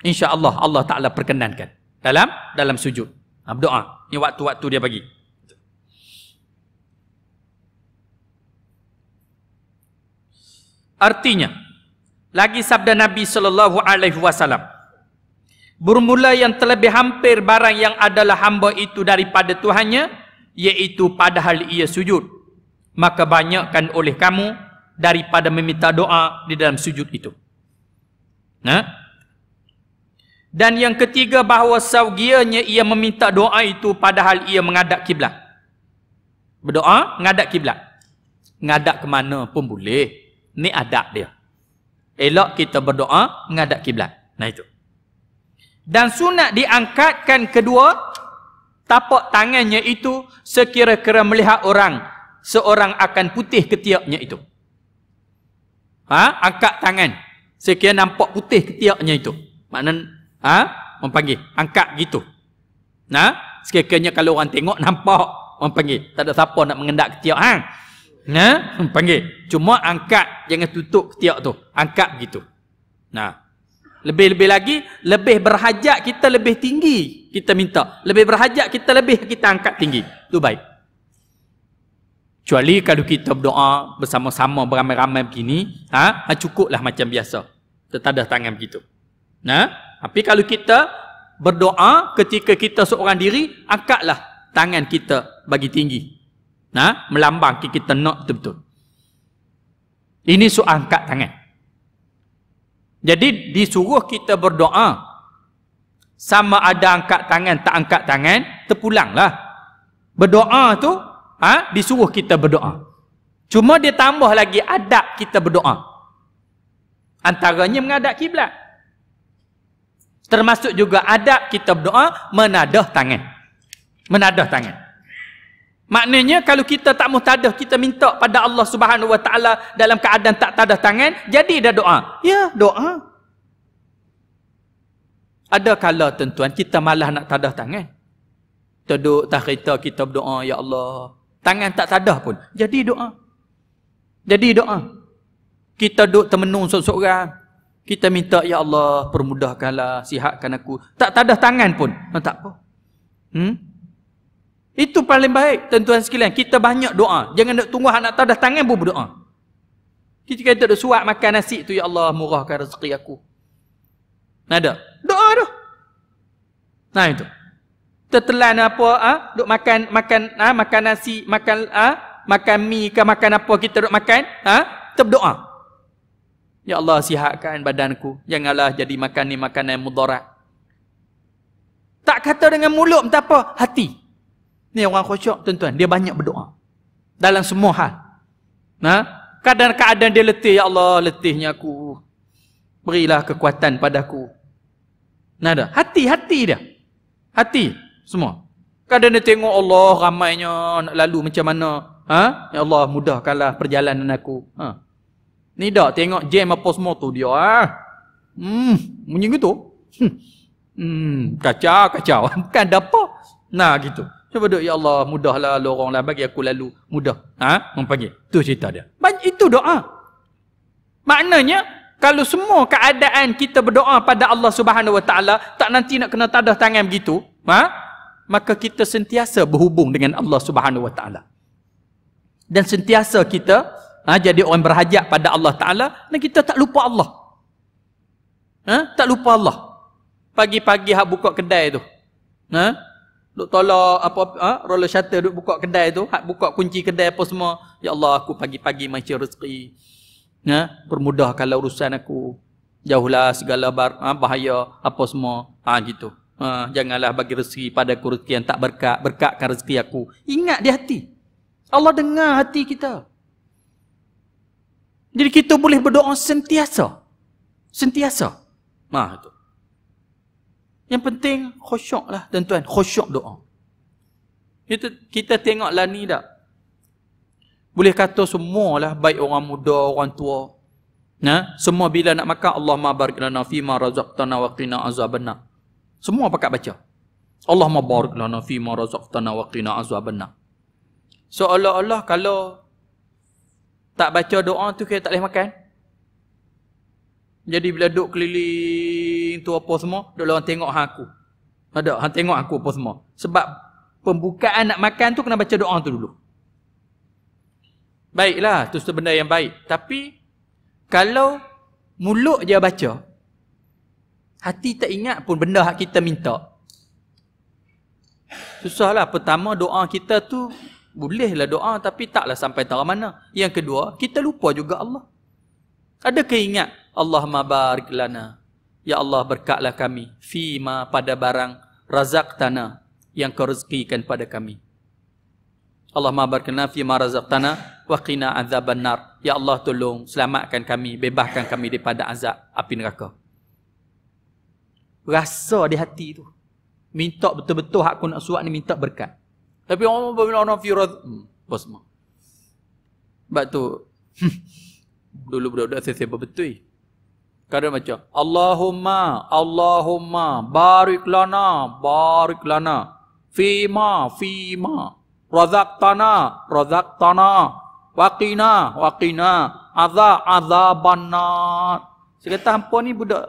Speaker 2: Insya Allah Allah Ta'ala perkenankan dalam dalam sujud ha, doa ni waktu-waktu dia bagi artinya lagi sabda Nabi sallallahu alaihi wasallam. Bermula yang terlebih hampir barang yang adalah hamba itu daripada Tuhannya iaitu padahal ia sujud. Maka banyakkan oleh kamu daripada meminta doa di dalam sujud itu. Nah. Dan yang ketiga bahawa saugianya ia meminta doa itu padahal ia mengadap kiblat. Berdoa mengadap kiblat. Mengadap ke mana pun boleh. Ni adab dia. Elok kita berdoa menghadap kiblat. Nah itu. Dan sunat diangkatkan kedua tapak tangannya itu sekira-kira melihat orang seorang akan putih ketiaknya itu. Ha, angkat tangan. Sekira nampak putih ketiaknya itu. Maknanya ha, mempanggil angkat gitu. Nah, sekiranya kalau orang tengok nampak mempanggil, tak ada siapa nak mengendak ketiak hang. Nah, panggil. Cuma angkat jangan tutup ketiak tu. Angkat begitu. Nah. Lebih-lebih lagi, lebih berhajat kita lebih tinggi kita minta. Lebih berhajat kita lebih kita angkat tinggi. Tu baik. Kecuali kalau kita berdoa bersama-sama beramai-ramai begini, ha, ha cukuplah macam biasa. Tertadah tangan begitu. Nah, tapi kalau kita berdoa ketika kita seorang diri, angkatlah tangan kita bagi tinggi. Nah melambang kita nak betul-betul. Ini su angkat tangan. Jadi disuruh kita berdoa sama ada angkat tangan tak angkat tangan terpulanglah. Berdoa tu ha? disuruh kita berdoa. Cuma dia tambah lagi adab kita berdoa. Antaranya mengadap kiblat. Termasuk juga adab kita berdoa menadah tangan. Menadah tangan. Maknanya kalau kita tak muhtadah kita minta pada Allah Subhanahu Wa Taala dalam keadaan tak tadah tangan jadi dah doa. Ya, doa. Ada kala tuan-tuan kita malah nak tadah tangan. Duduk tak kita kita berdoa ya Allah. Tangan tak tadah pun jadi doa. Jadi doa. Kita duduk termenung seorang-seorang. Kita minta ya Allah permudahkanlah sihatkan aku. Tak tadah tangan pun. Tak apa. Hmm? Itu paling baik tuan-tuan sekalian. Kita banyak doa. Jangan nak tunggu anak tahu dah tangan pun berdoa. Kita kata dah suap makan nasi tu. Ya Allah murahkan rezeki aku. Nada. Doa tu. Nah itu. Tertelan apa? Ha? Duk makan makan ha? makan nasi. Makan ha? makan mi ke makan apa kita duk makan. Ha? Kita berdoa. Ya Allah sihatkan badanku. Janganlah jadi makan ni makanan mudarat. Tak kata dengan mulut. Tak apa. Hati. Ni orang khusyuk tuan-tuan, dia banyak berdoa. Dalam semua hal. Nah, ha? kadang-kadang dia letih, ya Allah, letihnya aku. Berilah kekuatan padaku. Nada, hati-hati dia. Hati semua. Kadang dia tengok Allah ramainya nak lalu macam mana. Ha? Ya Allah mudahkanlah perjalanan aku. Ha. Ni dak tengok jam apa semua tu dia ah. Hmm, bunyi gitu. Hmm, kacau kacau. Bukan ada apa. Nah gitu. Cuba duk, ya Allah, mudahlah lorong lah bagi aku lalu. Mudah. Ha? Mempanggil. Itu cerita dia. Banyak, itu doa. Maknanya, kalau semua keadaan kita berdoa pada Allah Subhanahu Wa tak nanti nak kena tadah tangan begitu, ha? maka kita sentiasa berhubung dengan Allah Subhanahu Wa Dan sentiasa kita ha, jadi orang berhajat pada Allah Taala dan kita tak lupa Allah. Ha? Tak lupa Allah. Pagi-pagi hak buka kedai tu. Ha? duk tolak apa ha, roller shutter duk buka kedai tu hak buka kunci kedai apa semua ya Allah aku pagi-pagi macam rezeki ya kalau urusan aku jauhlah segala bar, ha, bahaya apa semua ha gitu ha, janganlah bagi rezeki pada aku rezeki yang tak berkat berkatkan rezeki aku ingat di hati Allah dengar hati kita jadi kita boleh berdoa sentiasa sentiasa nah ha, itu yang penting khusyuk lah tuan-tuan. Khusyuk doa. Kita, kita tengok lah ni tak? Boleh kata semualah baik orang muda, orang tua. Nah, semua bila nak makan Allah ma barik lana fi ma razaqtana wa qina azabanna. Semua pakat baca. Allah ma barik lana fi ma razaqtana wa qina azabanna. Seolah-olah so, kalau tak baca doa tu kita tak boleh makan. Jadi bila duk keliling pintu apa semua, duduk orang tengok hang aku. Ada, hang tengok aku apa semua. Sebab pembukaan nak makan tu kena baca doa tu dulu. Baiklah, tu satu benda yang baik. Tapi kalau mulut je baca, hati tak ingat pun benda hak kita minta. Susahlah pertama doa kita tu bolehlah doa tapi taklah sampai tahu mana. Yang kedua, kita lupa juga Allah. Ada keingat Allah barik lana Ya Allah berkatlah kami Fima pada barang razak tanah Yang kau rezekikan pada kami Allah maha berkena Fima razak tanah Wa qina azab nar Ya Allah tolong selamatkan kami Bebaskan kami daripada azab api neraka Rasa di hati tu Minta betul-betul hak aku nak suat ni Minta berkat Tapi orang pun bila orang firaz Apa semua Sebab tu Dulu budak-budak saya sebab betul Kadang macam Allahumma Allahumma barik lana barik lana fima fima razaqtana razaqtana waqina waqina adza adzaban Sekata hampa ni budak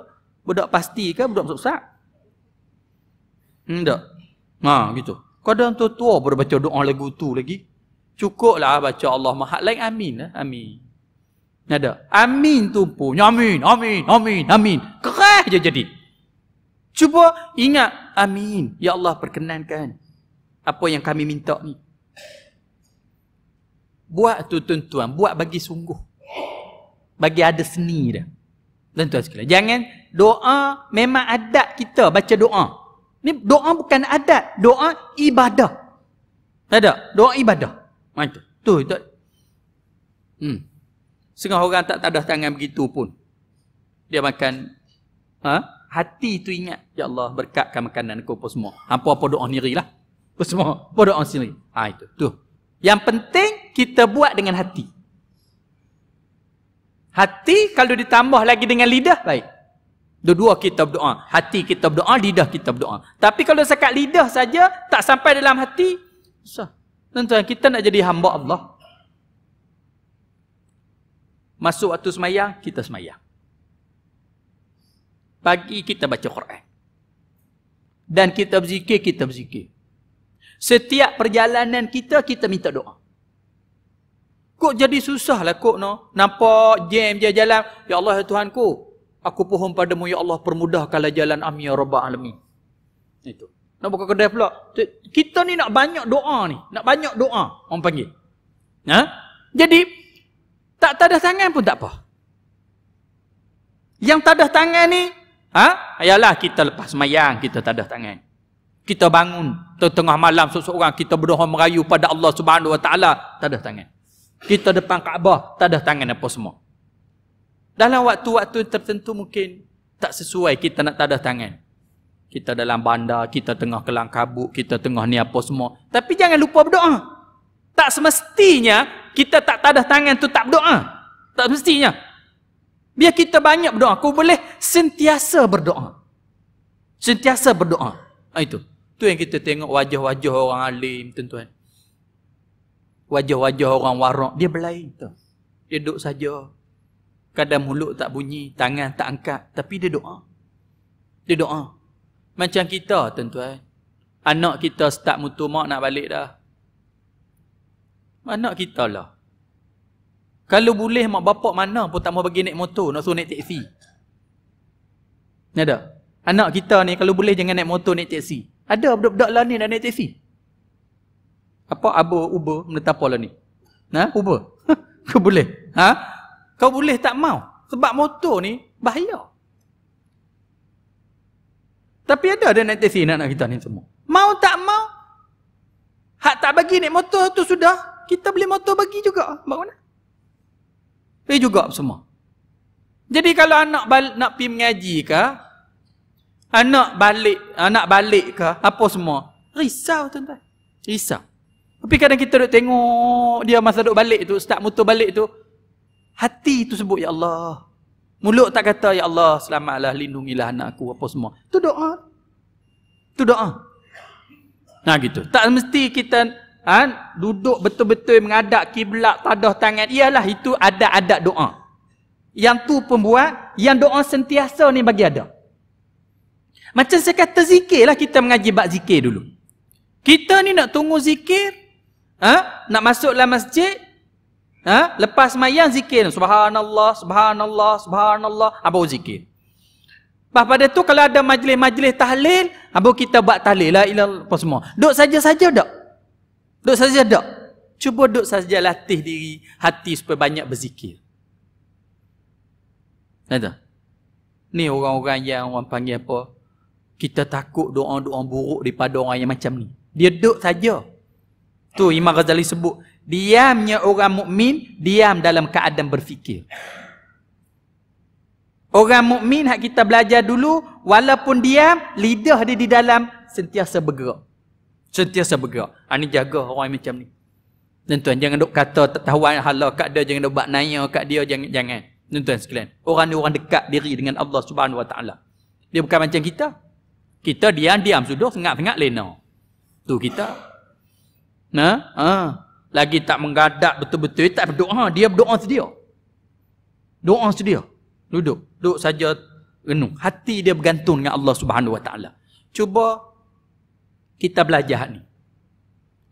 Speaker 2: budak pasti ke budak masuk sat? Tidak. Ha gitu. Kadang tu tua berbaca baca doa lagu tu lagi. Cukuplah baca Allah Maha Lain Amin. Eh? Amin ada. Amin tu pun. Amin, amin, amin, amin. Kerah je jadi. Cuba ingat amin. Ya Allah perkenankan apa yang kami minta ni. Buat tu tuan-tuan, buat bagi sungguh. Bagi ada seni dia. Dan tuan sekalian, jangan doa memang adat kita baca doa. Ni doa bukan adat, doa ibadah. Tak ada? Doa ibadah. Macam tu. Tu, tu. Hmm. Setengah orang tak tadah tangan begitu pun. Dia makan. Ha? Hati tu ingat. Ya Allah berkatkan makanan aku pun semua. Hampu apa doa niri lah. Apa semua. Apa doa sendiri. Ha, itu. Tu. Yang penting kita buat dengan hati. Hati kalau ditambah lagi dengan lidah, baik. Dua-dua kita berdoa. Hati kita berdoa, lidah kita berdoa. Tapi kalau sekat lidah saja, tak sampai dalam hati, susah. Tentu kita nak jadi hamba Allah. Masuk waktu semayang, kita semayang. Pagi kita baca Quran. Dan kita berzikir, kita berzikir. Setiap perjalanan kita, kita minta doa. Kok jadi susah lah kok no? Nampak jam je jalan. Ya Allah ya Tuhan ku. Aku pohon padamu ya Allah permudahkanlah jalan amin ya Rabbah Alamin. Itu. Nak buka kedai pula. Kita ni nak banyak doa ni. Nak banyak doa. Orang panggil. Ha? Jadi tak tadah tangan pun tak apa. Yang tadah tangan ni, ha? ayalah kita lepas mayang, kita tadah tangan. Kita bangun tengah malam seorang kita berdoa merayu pada Allah Subhanahu Wa Taala tadah tangan. Kita depan Kaabah tadah tangan apa semua. Dalam waktu-waktu tertentu mungkin tak sesuai kita nak tadah tangan. Kita dalam bandar, kita tengah kelang kabut, kita tengah ni apa semua. Tapi jangan lupa berdoa. Tak semestinya kita tak tadah tangan tu tak berdoa. Tak mestinya. Biar kita banyak berdoa. Kau boleh sentiasa berdoa. Sentiasa berdoa. Ha, itu. Itu yang kita tengok wajah-wajah orang alim tuan-tuan. Wajah-wajah orang warak. Dia belai tu. Dia duduk saja. Kadang mulut tak bunyi, tangan tak angkat. Tapi dia doa. Dia doa. Macam kita tuan-tuan. Anak kita start mutu mak nak balik dah. Mana kita lah. Kalau boleh mak bapak mana pun tak mau bagi naik motor, nak suruh naik teksi. Ada. Anak kita ni kalau boleh jangan naik motor naik teksi. Ada budak-budak lah ni nak naik teksi. Apa abu Uber menetap pola ni? Ha? Uber? Kau boleh? Ha? Kau boleh tak mau? Sebab motor ni bahaya. Tapi ada ada naik teksi anak-anak kita ni semua. Mau tak mau? Hak tak bagi naik motor tu sudah kita beli motor bagi juga. Bagaimana? Lah. Pergi juga semua. Jadi kalau anak balik nak pergi mengaji ke, anak balik, anak balik ke, apa semua? Risau tuan-tuan. Risau. Tapi kadang kita duk tengok dia masa duk balik tu, start motor balik tu, hati tu sebut, Ya Allah. Mulut tak kata, Ya Allah, selamatlah, lindungilah anak aku, apa semua. Tu doa. tu doa. Nah gitu. Tak mesti kita ha? duduk betul-betul mengadap kiblat tadah tangan ialah itu ada adat doa yang tu pun buat yang doa sentiasa ni bagi ada macam saya kata lah kita mengaji bab zikir dulu kita ni nak tunggu zikir ha? nak masuk dalam masjid ha? lepas mayang zikir subhanallah subhanallah subhanallah apa ha, zikir Lepas pada tu kalau ada majlis-majlis tahlil, abu ha, kita buat tahlil lah ilal apa semua. Duk saja-saja tak? Duduk saja tak? Cuba duduk saja latih diri hati supaya banyak berzikir. Nada. Ni orang-orang yang orang panggil apa? Kita takut doa-doa buruk daripada orang yang macam ni. Dia duduk saja. Tu Imam Ghazali sebut, diamnya orang mukmin diam dalam keadaan berfikir. Orang mukmin hak kita belajar dulu walaupun diam lidah dia di dalam sentiasa bergerak sentiasa bergerak. Ini ha, jaga orang macam ni. Tuan-tuan, jangan duk kata tak tahu hala kat dia, jangan duk buat naya kat dia, jangan. jangan. Tuan-tuan sekalian, orang ni orang dekat diri dengan Allah Subhanahu Wa Taala. Dia bukan macam kita. Kita diam-diam sudah, sengat-sengat lena. Tu kita. Nah, ha? ha. Lagi tak menggadak betul-betul, tak berdoa, dia berdoa sedia. Doa sedia. Duduk, duduk saja renung. Hati dia bergantung dengan Allah Subhanahu Wa Taala. Cuba kita belajar ni.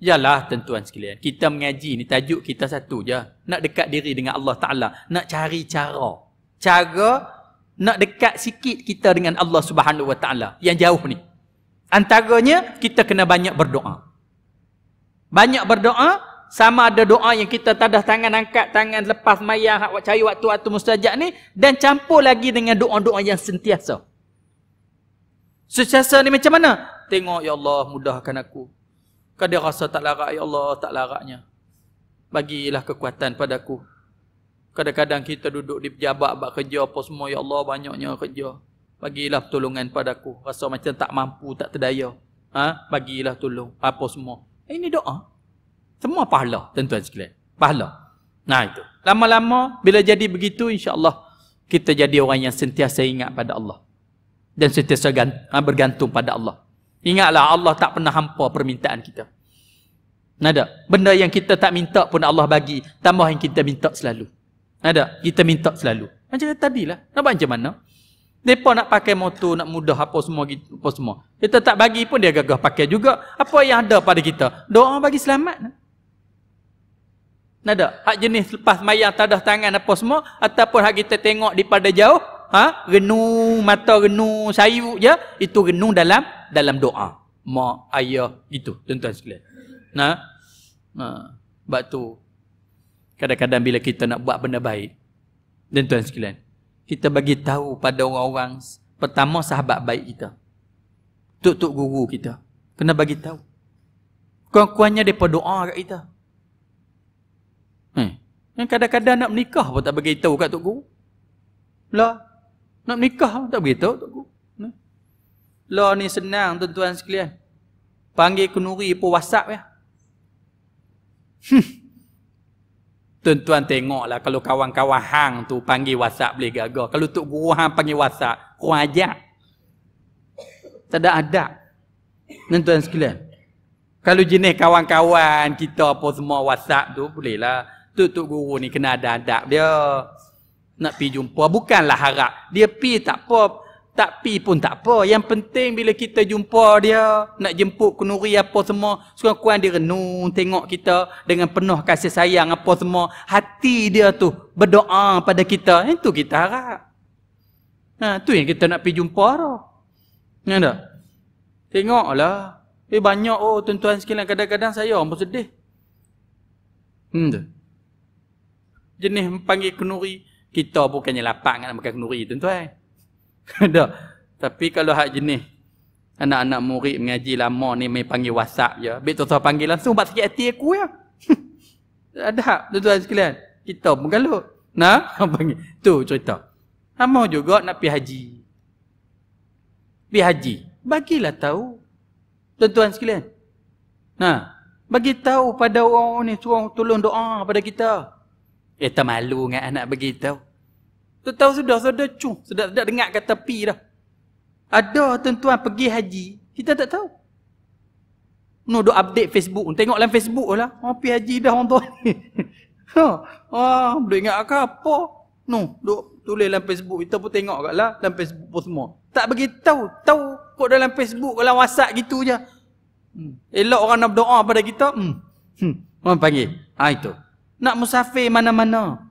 Speaker 2: jalah tentuan sekalian, kita mengaji ni tajuk kita satu je. Nak dekat diri dengan Allah Ta'ala. Nak cari cara. Cara nak dekat sikit kita dengan Allah Subhanahu Wa Ta'ala. Yang jauh ni. Antaranya, kita kena banyak berdoa. Banyak berdoa, sama ada doa yang kita tadah tangan angkat, tangan lepas mayah, cari waktu-waktu mustajab ni. Dan campur lagi dengan doa-doa yang sentiasa. Sentiasa ni macam mana? Tengok ya Allah mudahkan aku. kadang dia rasa tak larat ya Allah tak laratnya. Bagilah kekuatan padaku. Kadang-kadang kita duduk di pejabat buat kerja apa semua ya Allah banyaknya kerja. Bagilah pertolongan padaku. Rasa macam tak mampu tak terdaya. Ha? Bagilah tolong apa semua. Eh, ini doa. Semua pahala tuan-tuan sekalian. Pahala. Nah itu. Lama-lama bila jadi begitu insya-Allah kita jadi orang yang sentiasa ingat pada Allah dan sentiasa ha, bergantung pada Allah. Ingatlah Allah tak pernah hampa permintaan kita. Nada. Benda yang kita tak minta pun Allah bagi. Tambah yang kita minta selalu. Nada. Kita minta selalu. Macam tadi lah. Nak buat macam mana? Mereka nak pakai motor, nak mudah apa semua. Gitu, apa semua. Kita tak bagi pun dia gagah pakai juga. Apa yang ada pada kita? Doa bagi selamat. Nada. Hak jenis lepas mayang tadah tangan apa semua. Ataupun hak kita tengok di pada jauh. Ha? Renung, mata renung, sayu je. Itu renung dalam dalam doa mak ayah itu tuan-tuan sekalian nah nah sebab tu kadang-kadang bila kita nak buat benda baik dan tuan sekalian kita bagi tahu pada orang-orang pertama sahabat baik kita tok-tok guru kita kena bagi tahu kuat-kuatnya depa doa kat kita hmm. kadang-kadang nak menikah pun tak beritahu kat Tok Guru. Lah. Nak menikah pun tak beritahu Tok Guru. Law ni senang tuan-tuan sekalian. Panggil kenuri pun WhatsApp ya. Hmm. Tuan-tuan tengoklah kalau kawan-kawan hang tu panggil WhatsApp boleh gagal. Kalau tok guru hang panggil WhatsApp, kau ajak. Tak ada adab. Tuan-tuan sekalian. Kalau jenis kawan-kawan kita apa semua WhatsApp tu boleh lah. Tok tok guru ni kena ada adab dia. Nak pi jumpa bukanlah harap. Dia pi tak apa. Tak pi pun tak apa. Yang penting bila kita jumpa dia, nak jemput kenuri apa semua, sekurang-kurang dia renung tengok kita dengan penuh kasih sayang apa semua. Hati dia tu berdoa pada kita. Itu kita harap. Ha, tu yang kita nak pi jumpa dah. Tengok tak? Tengoklah. Eh banyak oh tuan-tuan sekalian kadang-kadang saya orang bersedih. Hmm tu. Jenis panggil kenuri. Kita bukannya lapar nak makan kenuri tuan-tuan ada. Tapi kalau hak jenis anak-anak murid mengaji lama ni mai panggil WhatsApp je. Bik tuan-tuan panggil langsung buat sakit hati aku ya. ada tuan-tuan sekalian. Kita pun kalau. Nah, panggil. Tu cerita. Sama juga nak pergi haji. Pergi haji. Bagilah tahu. Tuan-tuan sekalian. Nah, bagi tahu pada orang ni suruh tolong doa pada kita. Eh, tak malu dengan anak bagi tahu. Tak tahu sudah, sudah cuh. Sudah, sudah dengar kata pi dah. Ada tuan-tuan pergi haji, kita tak tahu. No, duk update Facebook. Tengok dalam Facebook lah. Oh, pi haji dah orang tu. ha, oh, boleh ingat ke apa? No, duk tulis dalam Facebook. Kita pun tengok kat lah dalam Facebook pun semua. Tak bagi tahu, tahu kok dalam Facebook, kalau WhatsApp gitu je. Hmm. Elok orang nak berdoa pada kita. Hmm. hmm. Orang panggil. Ha, itu. Nak musafir mana-mana.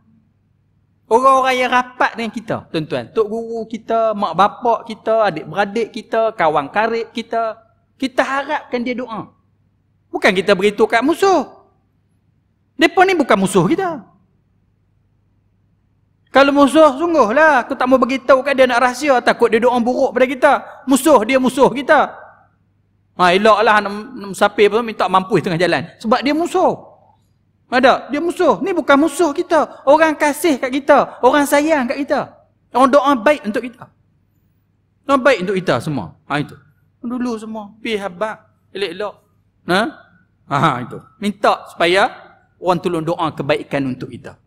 Speaker 2: Orang-orang yang rapat dengan kita, tuan-tuan. Tok guru kita, mak bapak kita, adik-beradik kita, kawan karib kita. Kita harapkan dia doa. Bukan kita beritahu kat musuh. Mereka ni bukan musuh kita. Kalau musuh, sungguh lah, Aku tak mau beritahu kat dia nak rahsia. Takut dia doa buruk pada kita. Musuh dia musuh kita. Ha, lah, nak, nak sapir pun minta mampus tengah jalan. Sebab dia musuh. Ada? Dia musuh. Ni bukan musuh kita. Orang kasih kat kita. Orang sayang kat kita. Orang doa baik untuk kita. Doa baik untuk kita semua. Ha itu. Dulu semua. Pih habak. Elok-elok. Ha? ha? Ha itu. Minta supaya orang tolong doa kebaikan untuk kita.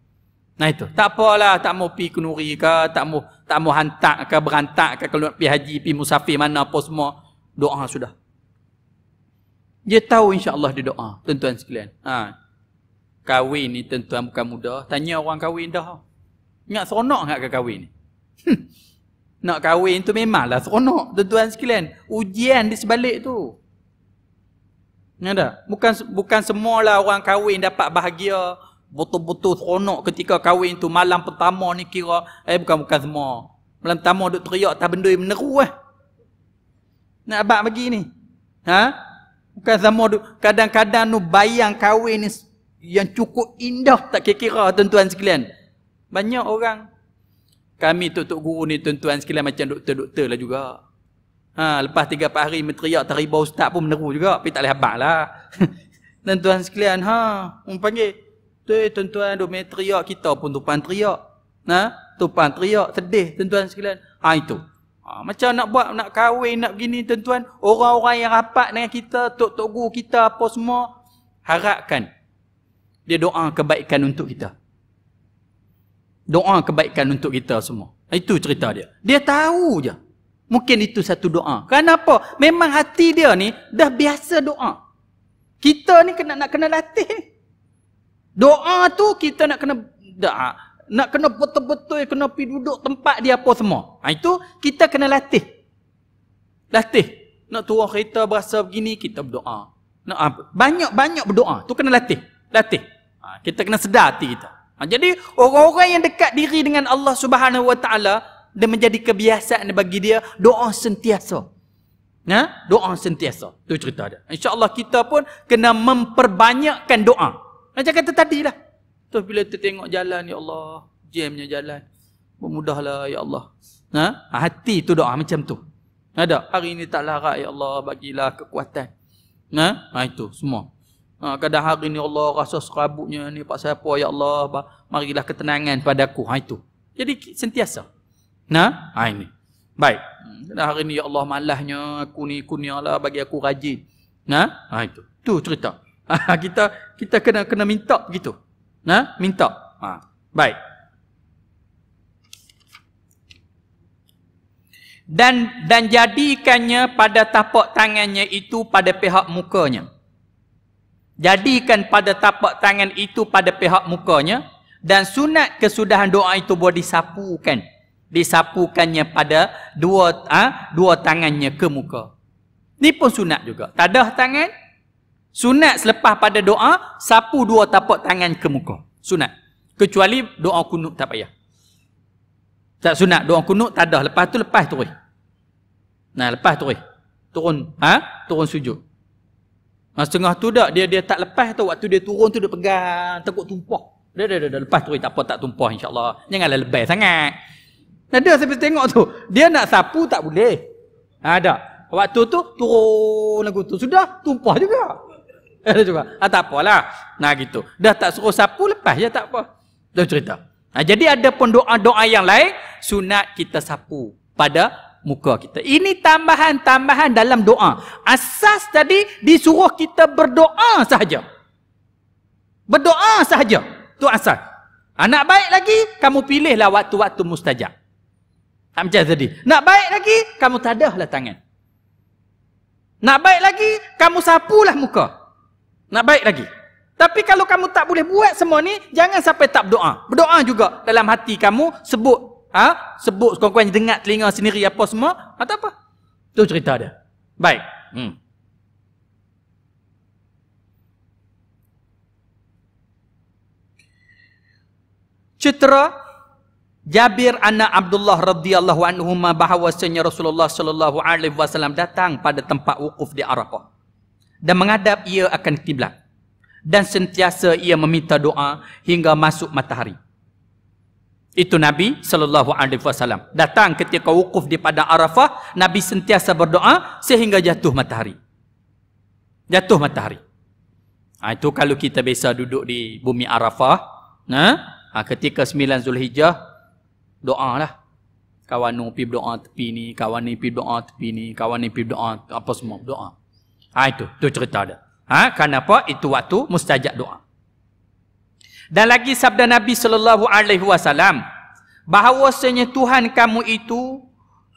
Speaker 2: Nah itu. Tak apalah. Tak mau pi kenuri ke. Tak mau tak mau hantak, ke berantak ke. Kalau pi haji, pi musafir mana apa semua. Doa sudah. Dia tahu insya Allah dia doa. Tuan-tuan sekalian. Haa. Kahwin ni tentu bukan mudah. Tanya orang kahwin dah. Ingat seronok ingat ke kahwin ni? Hmm. Nak kahwin tu memanglah seronok. Tuan-tuan sekalian. Ujian di sebalik tu. Ingat tak? Bukan, bukan semualah orang kahwin dapat bahagia. Betul-betul seronok ketika kahwin tu. Malam pertama ni kira. Eh bukan-bukan semua. Malam pertama duk teriak tak benda yang meneru eh. Nak abang pergi ni? Ha? Bukan sama Kadang-kadang tu bayang kahwin ni yang cukup indah tak kira-kira tuan-tuan sekalian. Banyak orang kami tok-tok guru ni tuan-tuan sekalian macam doktor-doktor lah juga. Ha, lepas 3 4 hari menteriak tariba ustaz pun meneru juga, tapi tak leh habaqlah. tuan-tuan sekalian, ha, um panggil. Tu tuan-tuan do menteriak kita pun tu panteriak. Ha, tu panteriak sedih tuan-tuan sekalian. Ha itu. Ha, macam nak buat nak kahwin nak gini tuan-tuan, orang-orang yang rapat dengan kita, tok-tok guru kita apa semua harapkan dia doa kebaikan untuk kita. Doa kebaikan untuk kita semua. Itu cerita dia. Dia tahu je. Mungkin itu satu doa. Kenapa? Memang hati dia ni dah biasa doa. Kita ni kena nak kena latih. Doa tu kita nak kena doa. Nak kena betul-betul kena pergi duduk tempat dia apa semua. Ha, itu kita kena latih. Latih. Nak turun kereta berasa begini, kita berdoa. Nak, banyak-banyak berdoa. Tu kena latih. Latih. Ha, kita kena sedar hati kita. Ha, jadi orang-orang yang dekat diri dengan Allah Subhanahu Wa Taala dia menjadi kebiasaan bagi dia doa sentiasa. Ya, doa sentiasa. Itu cerita dia. Insya-Allah kita pun kena memperbanyakkan doa. Macam kata tadi lah. Tu bila kita tengok jalan ya Allah, jamnya jalan. Memudahlah ya Allah. Ha? Hati tu doa macam tu. Ada hari ini tak larat ya Allah bagilah kekuatan. Ha? ha itu semua. Ha, kadang hari ni Allah rasa serabutnya ni Pak siapa ya Allah marilah ketenangan padaku ha itu. Jadi sentiasa. Nah, ha ini. Baik. Hmm, kadang hari ni ya Allah malahnya aku ni kunialah bagi aku rajin. Nah, ha itu. Tu cerita. Ha, kita kita kena kena minta begitu. Nah, ha? minta. Ha. Baik. Dan dan jadikannya pada tapak tangannya itu pada pihak mukanya jadikan pada tapak tangan itu pada pihak mukanya dan sunat kesudahan doa itu boleh disapukan disapukannya pada dua ha, dua tangannya ke muka Ini pun sunat juga tadah tangan sunat selepas pada doa sapu dua tapak tangan ke muka sunat kecuali doa kunut tak payah tak sunat doa kunut tadah lepas tu lepas terus nah lepas terus turun ha turun sujud Masa ha, tengah tu dah dia dia tak lepas tu waktu dia turun tu dia pegang takut tumpah. Dia dah dah dia lepas tu eh, tak apa tak tumpah insyaallah. Janganlah lebay sangat. Ada sampai tengok tu. Dia nak sapu tak boleh. Ada. Ha, waktu tu turun lagu tu sudah tumpah juga. Ada juga. Ha, tak apalah. Nah gitu. Dah tak suruh sapu lepas je tak apa. Tu cerita. Nah jadi ada pun doa-doa yang lain sunat kita sapu pada muka kita. Ini tambahan-tambahan dalam doa. Asas tadi disuruh kita berdoa sahaja. Berdoa sahaja. Itu asas. Anak ha, baik lagi, kamu pilihlah waktu-waktu mustajab. Tak macam tadi. Nak baik lagi, kamu tadahlah tangan. Nak baik lagi, kamu sapulah muka. Nak baik lagi. Tapi kalau kamu tak boleh buat semua ni, jangan sampai tak berdoa. Berdoa juga dalam hati kamu, sebut ha? sebut sekurang-kurangnya dengar telinga sendiri apa semua atau apa itu cerita dia baik hmm. Citra Jabir anak Abdullah radhiyallahu anhu bahawasanya Rasulullah sallallahu alaihi wasallam datang pada tempat wukuf di Arafah dan menghadap ia akan kiblat dan sentiasa ia meminta doa hingga masuk matahari. Itu Nabi sallallahu alaihi wasallam. Datang ketika wukuf di padang Arafah, Nabi sentiasa berdoa sehingga jatuh matahari. Jatuh matahari. Ha, itu kalau kita biasa duduk di bumi Arafah, nah, ha? ha, ketika 9 Zulhijjah doalah. Kawan nu pi berdoa tepi ni, kawan ni pi berdoa tepi ni, kawan ni pi berdoa apa semua doa. Ha, itu, tu cerita dia. Ha, kenapa itu waktu mustajab doa. Dan lagi sabda Nabi sallallahu alaihi wasallam bahawasanya Tuhan kamu itu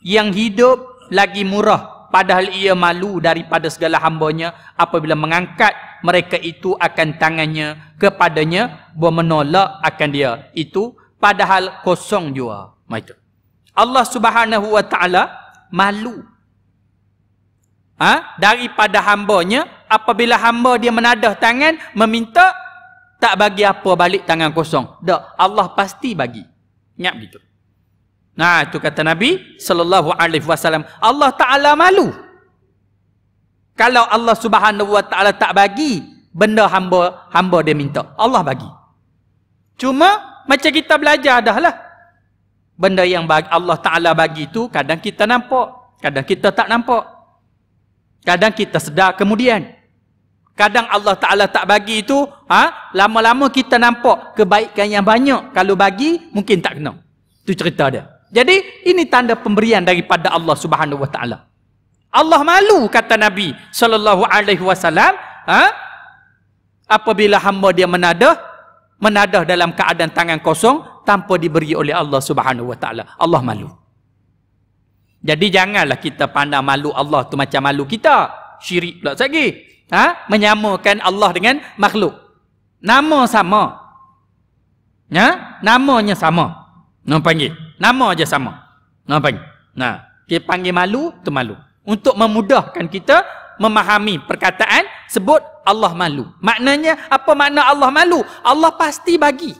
Speaker 2: yang hidup lagi murah padahal ia malu daripada segala hambanya apabila mengangkat mereka itu akan tangannya kepadanya buat menolak akan dia itu padahal kosong jua itu Allah Subhanahu wa taala malu ha? daripada hambanya apabila hamba dia menadah tangan meminta tak bagi apa balik tangan kosong. Tak. Allah pasti bagi. Ingat begitu. Nah, itu kata Nabi sallallahu alaihi wasallam. Allah Taala malu. Kalau Allah Subhanahu wa taala tak bagi benda hamba hamba dia minta, Allah bagi. Cuma macam kita belajar dah lah. Benda yang Allah Ta'ala bagi tu kadang kita nampak. Kadang kita tak nampak. Kadang kita sedar kemudian. Kadang Allah Ta'ala tak bagi itu, ha? lama-lama kita nampak kebaikan yang banyak. Kalau bagi, mungkin tak kena. Itu cerita dia. Jadi, ini tanda pemberian daripada Allah Subhanahu Wa Ta'ala. Allah malu kata Nabi sallallahu alaihi wasallam ha? apabila hamba dia menadah menadah dalam keadaan tangan kosong tanpa diberi oleh Allah Subhanahu wa taala Allah malu jadi janganlah kita pandang malu Allah tu macam malu kita syirik pula lagi ha? menyamakan Allah dengan makhluk. Nama sama. Ya, namanya sama. Nama panggil. Nama aja sama. Nama panggil. Nah, dia panggil malu itu malu. Untuk memudahkan kita memahami perkataan sebut Allah malu. Maknanya apa makna Allah malu? Allah pasti bagi.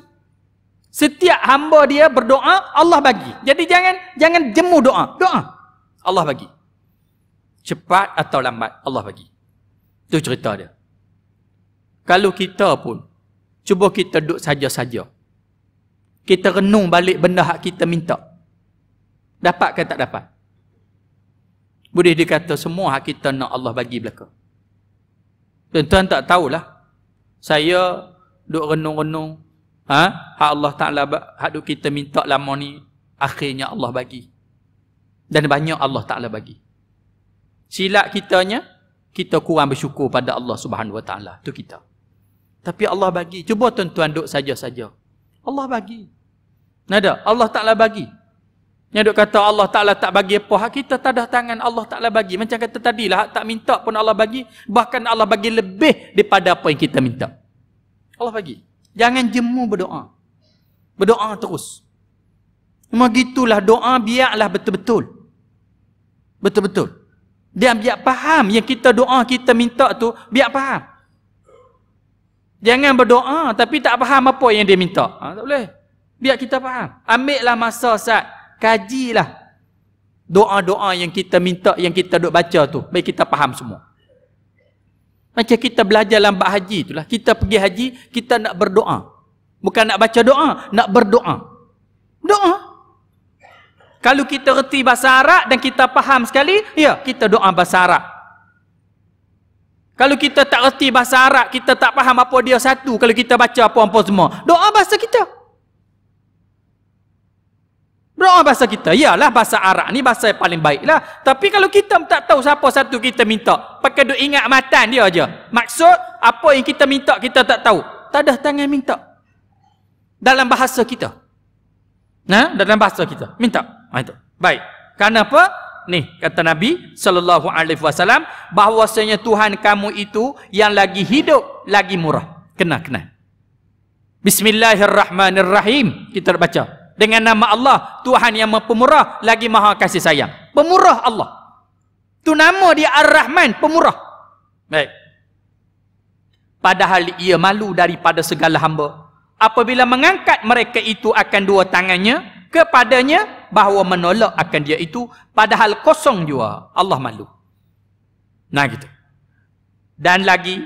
Speaker 2: Setiap hamba dia berdoa, Allah bagi. Jadi jangan jangan jemu doa. Doa. Allah bagi. Cepat atau lambat, Allah bagi. Itu cerita dia. Kalau kita pun, cuba kita duduk saja-saja. Kita renung balik benda hak kita minta. Dapat ke tak dapat? Boleh dikata semua hak kita nak Allah bagi belakang. Dan tuan tak tahulah. Saya duduk renung-renung. Ha? Hak Allah Ta'ala hak duk kita minta lama ni. Akhirnya Allah bagi. Dan banyak Allah Ta'ala bagi. Silap kitanya kita kurang bersyukur pada Allah Subhanahu Wa Taala. Itu kita. Tapi Allah bagi. Cuba tuan-tuan duk saja-saja. Allah bagi. Nada, Allah Taala bagi. Yang duk kata Allah Taala tak bagi apa hak kita tadah tangan Allah Taala bagi. Macam kata tadi lah tak minta pun Allah bagi, bahkan Allah bagi lebih daripada apa yang kita minta. Allah bagi. Jangan jemu berdoa. Berdoa terus. Memang gitulah doa biarlah betul-betul. Betul-betul. Dia biar faham yang kita doa, kita minta tu, biar faham. Jangan berdoa tapi tak faham apa yang dia minta. Ha, tak boleh. Biar kita faham. Ambillah masa saat kajilah doa-doa yang kita minta, yang kita duk baca tu. Baik kita faham semua. Macam kita belajar dalam bak haji itulah. Kita pergi haji, kita nak berdoa. Bukan nak baca doa, nak berdoa. Doa. Kalau kita reti bahasa Arab dan kita faham sekali, ya, kita doa bahasa Arab. Kalau kita tak reti bahasa Arab, kita tak faham apa dia satu. Kalau kita baca apa-apa semua, doa bahasa kita. Doa bahasa kita. Iyalah bahasa Arab ni bahasa yang paling baik lah. Tapi kalau kita tak tahu siapa satu kita minta. Pakai duk ingat matan dia aja. Maksud apa yang kita minta kita tak tahu. Tak ada tangan minta. Dalam bahasa kita. Nah, dalam bahasa kita. Minta. Ha, itu. Baik. Karena apa? Ni kata Nabi sallallahu alaihi wasallam bahwasanya Tuhan kamu itu yang lagi hidup lagi murah. Kena kena. Bismillahirrahmanirrahim. Kita baca. Dengan nama Allah Tuhan yang Maha Pemurah lagi Maha Kasih Sayang. Pemurah Allah. Tu nama dia Ar-Rahman, pemurah. Baik. Padahal ia malu daripada segala hamba. Apabila mengangkat mereka itu akan dua tangannya kepadanya bahawa menolak akan dia itu padahal kosong jua Allah malu nah gitu dan lagi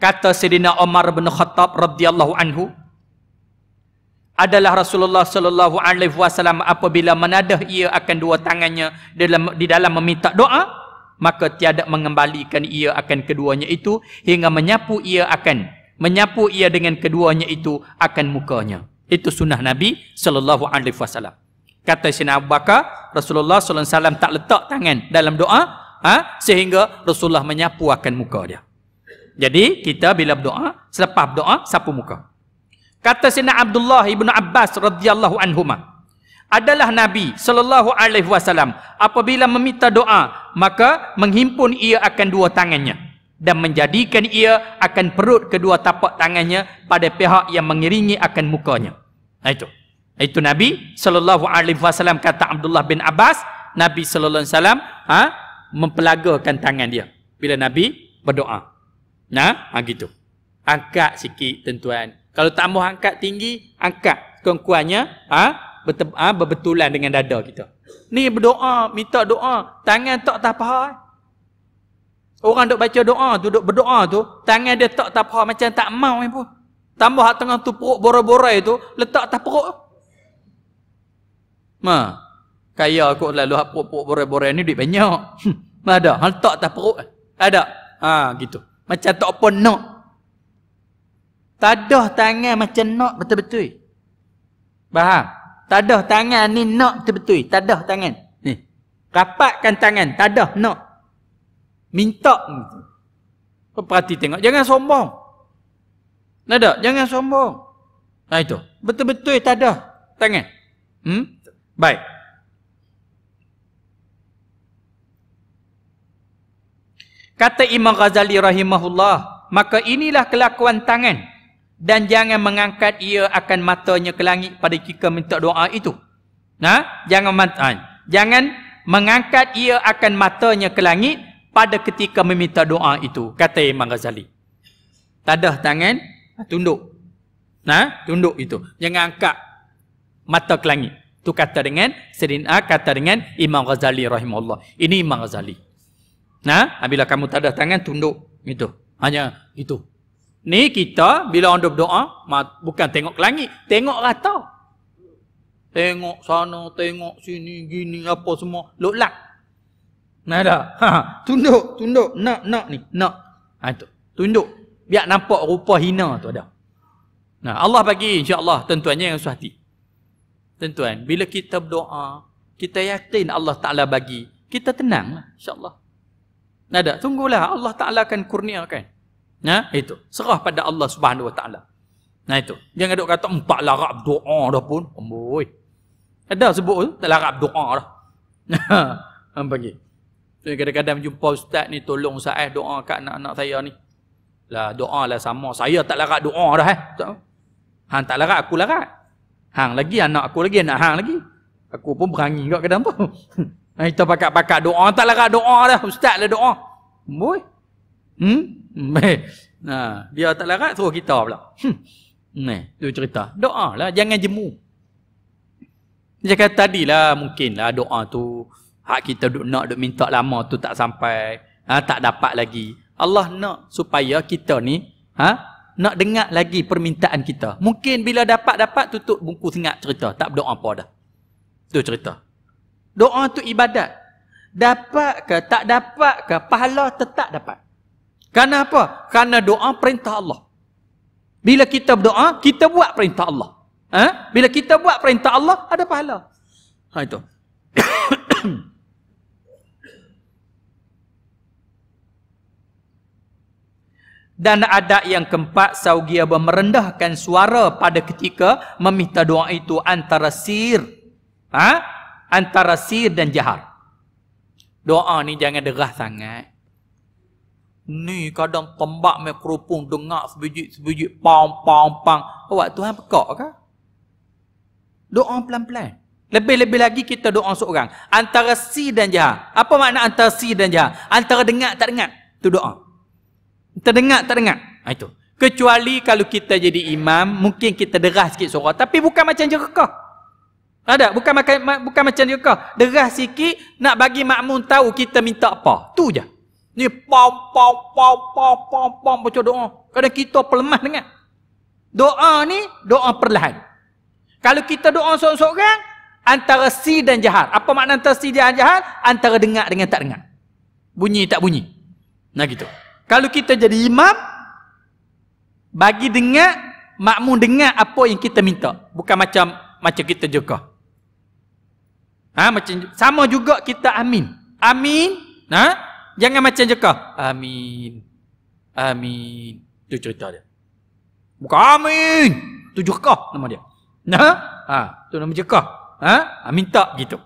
Speaker 2: kata Sayyidina Umar bin Khattab radhiyallahu anhu adalah Rasulullah sallallahu alaihi wasallam apabila menadah ia akan dua tangannya dalam di dalam meminta doa maka tiada mengembalikan ia akan keduanya itu hingga menyapu ia akan menyapu ia dengan keduanya itu akan mukanya itu sunnah Nabi sallallahu alaihi wasallam. Kata Sina Abu Bakar, Rasulullah sallallahu alaihi wasallam tak letak tangan dalam doa, ha? sehingga Rasulullah menyapu akan muka dia. Jadi kita bila berdoa, selepas berdoa sapu muka. Kata Sina Abdullah ibnu Abbas radhiyallahu anhuma adalah Nabi sallallahu alaihi wasallam apabila meminta doa maka menghimpun ia akan dua tangannya dan menjadikan ia akan perut kedua tapak tangannya pada pihak yang mengiringi akan mukanya. Nah itu. Itu Nabi sallallahu alaihi wasallam kata Abdullah bin Abbas, Nabi sallallahu alaihi wasallam ha mempelagakan tangan dia bila Nabi berdoa. Nah, ha gitu. Angkat sikit tentuan. Kalau tak mau angkat tinggi, angkat sekurang-kurangnya ha, ha, berbetulan dengan dada kita. Ni berdoa, minta doa, tangan tak tahu apa. Eh. Orang duk baca doa tu, duk berdoa tu, tangan dia tak tapa macam tak mau ni pun. Tambah hak tengah tu perut borai-borai tu, letak tak perut. Ma. Kaya aku lalu hak perut-perut borai-borai ni duit banyak. Hmm, ada, hak letak tak perut. Ada. Ha, gitu. Macam tak pun nak. Tak ada tangan macam nak betul-betul. Faham? Tak ada tangan ni nak betul-betul. Tak ada tangan. Ni. Rapatkan tangan. Tak ada nak. Minta Perhati tengok Jangan sombong Nak tak? Jangan sombong Nah itu Betul-betul tak ada Tangan hmm? Baik Kata Imam Ghazali rahimahullah Maka inilah kelakuan tangan Dan jangan mengangkat ia akan matanya ke langit Pada kita minta doa itu Nah, jangan matanya, ah, Jangan mengangkat ia akan matanya ke langit pada ketika meminta doa itu kata Imam Ghazali tadah tangan tunduk nah tunduk itu jangan angkat mata ke langit tu kata dengan Serin A kata dengan Imam Ghazali rahimahullah ini Imam Ghazali nah apabila kamu tadah tangan tunduk itu hanya itu ni kita bila orang doa, bukan tengok ke langit tengok rata tengok sana tengok sini gini apa semua lolak Nada. Ha, tunduk, tunduk, nak, nak ni, nak. Ha, tu. Tunduk. Biar nampak rupa hina tu ada. Nah, Allah bagi insya-Allah tentuannya yang suhati. Tentuan, bila kita berdoa, kita yakin Allah Taala bagi, kita tenang insya-Allah. Nada, tunggulah Allah Taala akan kurniakan. Nah, ha, itu. Serah pada Allah Subhanahu Wa Taala. Nah itu. Jangan duk kata empat larak doa dah pun. Amboi. Ada sebut tu, tak larak doa dah. Nah, ha, ambagi. Saya kadang-kadang jumpa ustaz ni tolong Ustaz eh, doa kat anak-anak saya ni. Lah doa lah sama. Saya tak larat doa dah eh. Hang tak larat aku larat. Hang lagi anak aku lagi anak hang lagi. Aku pun berani juga kadang tu. Ha itu pakat-pakat doa tak larat doa dah. Ustaz lah doa. Boy. Hmm? Nah, dia tak larat suruh kita pula.
Speaker 1: Hmm. Nah,
Speaker 2: tu cerita. doa lah, jangan jemu. Dia kata tadilah lah doa tu Hak kita duk nak duk minta lama tu tak sampai. Ha, tak dapat lagi. Allah nak supaya kita ni ha, nak dengar lagi permintaan kita. Mungkin bila dapat-dapat tutup buku tengah cerita. Tak berdoa apa dah. Tu cerita. Doa tu ibadat. Dapat ke tak dapat ke pahala tetap dapat. Kerana apa? Kerana doa perintah Allah. Bila kita berdoa, kita buat perintah Allah. Ha? Bila kita buat perintah Allah, ada pahala. Ha itu. Dan ada yang keempat saugia memerendahkan suara pada ketika meminta doa itu antara sir. Ha? Antara sir dan jahar. Doa ni jangan derah sangat. Ni kadang tembak mikrofon dengar sebijik-sebijik pam pam pam. Awak oh, Tuhan pekak ke? Doa pelan-pelan. Lebih-lebih lagi kita doa seorang. Antara sir dan jahar. Apa makna antara sir dan jahar? Antara dengar tak dengar. Itu doa. Terdengar tak dengar? Ha, itu. Kecuali kalau kita jadi imam, mungkin kita deras sikit suara. Tapi bukan macam jerukah. Ada? Bukan, makan, bukan macam jerukah. Deras sikit, nak bagi makmum tahu kita minta apa. Tu je. Ni pau pau pau pau pau pau baca doa. Kadang kita pelemah dengar. Doa ni doa perlahan. Kalau kita doa seorang-seorang antara si dan jahat. Apa makna antara si dan jahat? Antara dengar dengan tak dengar. Bunyi tak bunyi. Nah gitu. Kalau kita jadi imam bagi dengar makmum dengar apa yang kita minta, bukan macam macam kita jukah. Ha macam sama juga kita amin. Amin. Ha? Jangan macam jukah. Amin. Amin. Tu cerita dia. Bukan amin. Tu jukah nama dia. Nah, ha, tu nama jekah. Ha? ha, minta gitu.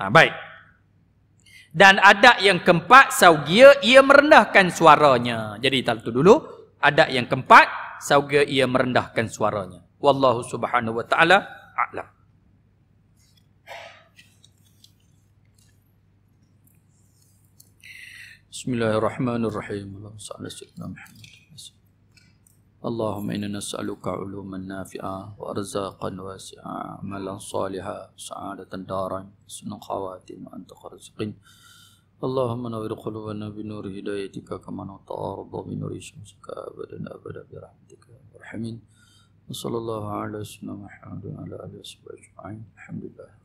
Speaker 2: Ha, baik. Dan adat yang keempat, saugia ia merendahkan suaranya. Jadi, tu dulu. Adat yang keempat, saugia ia merendahkan suaranya. Wallahu subhanahu wa ta'ala a'lam.
Speaker 1: Bismillahirrahmanirrahim. Allahumma اللهم إنا نسألك علوما نافعا وأرزاقا واسعا عملا صالحا سعادة دارا khawatim وأنت خرزقين اللهم نور قلوبنا بنور هدايتك كما نطع رضا بنور شمسك أبدا أبدا برحمتك يا وصلى الله على سيدنا محمد وعلى آله وصحبه أجمعين الحمد لله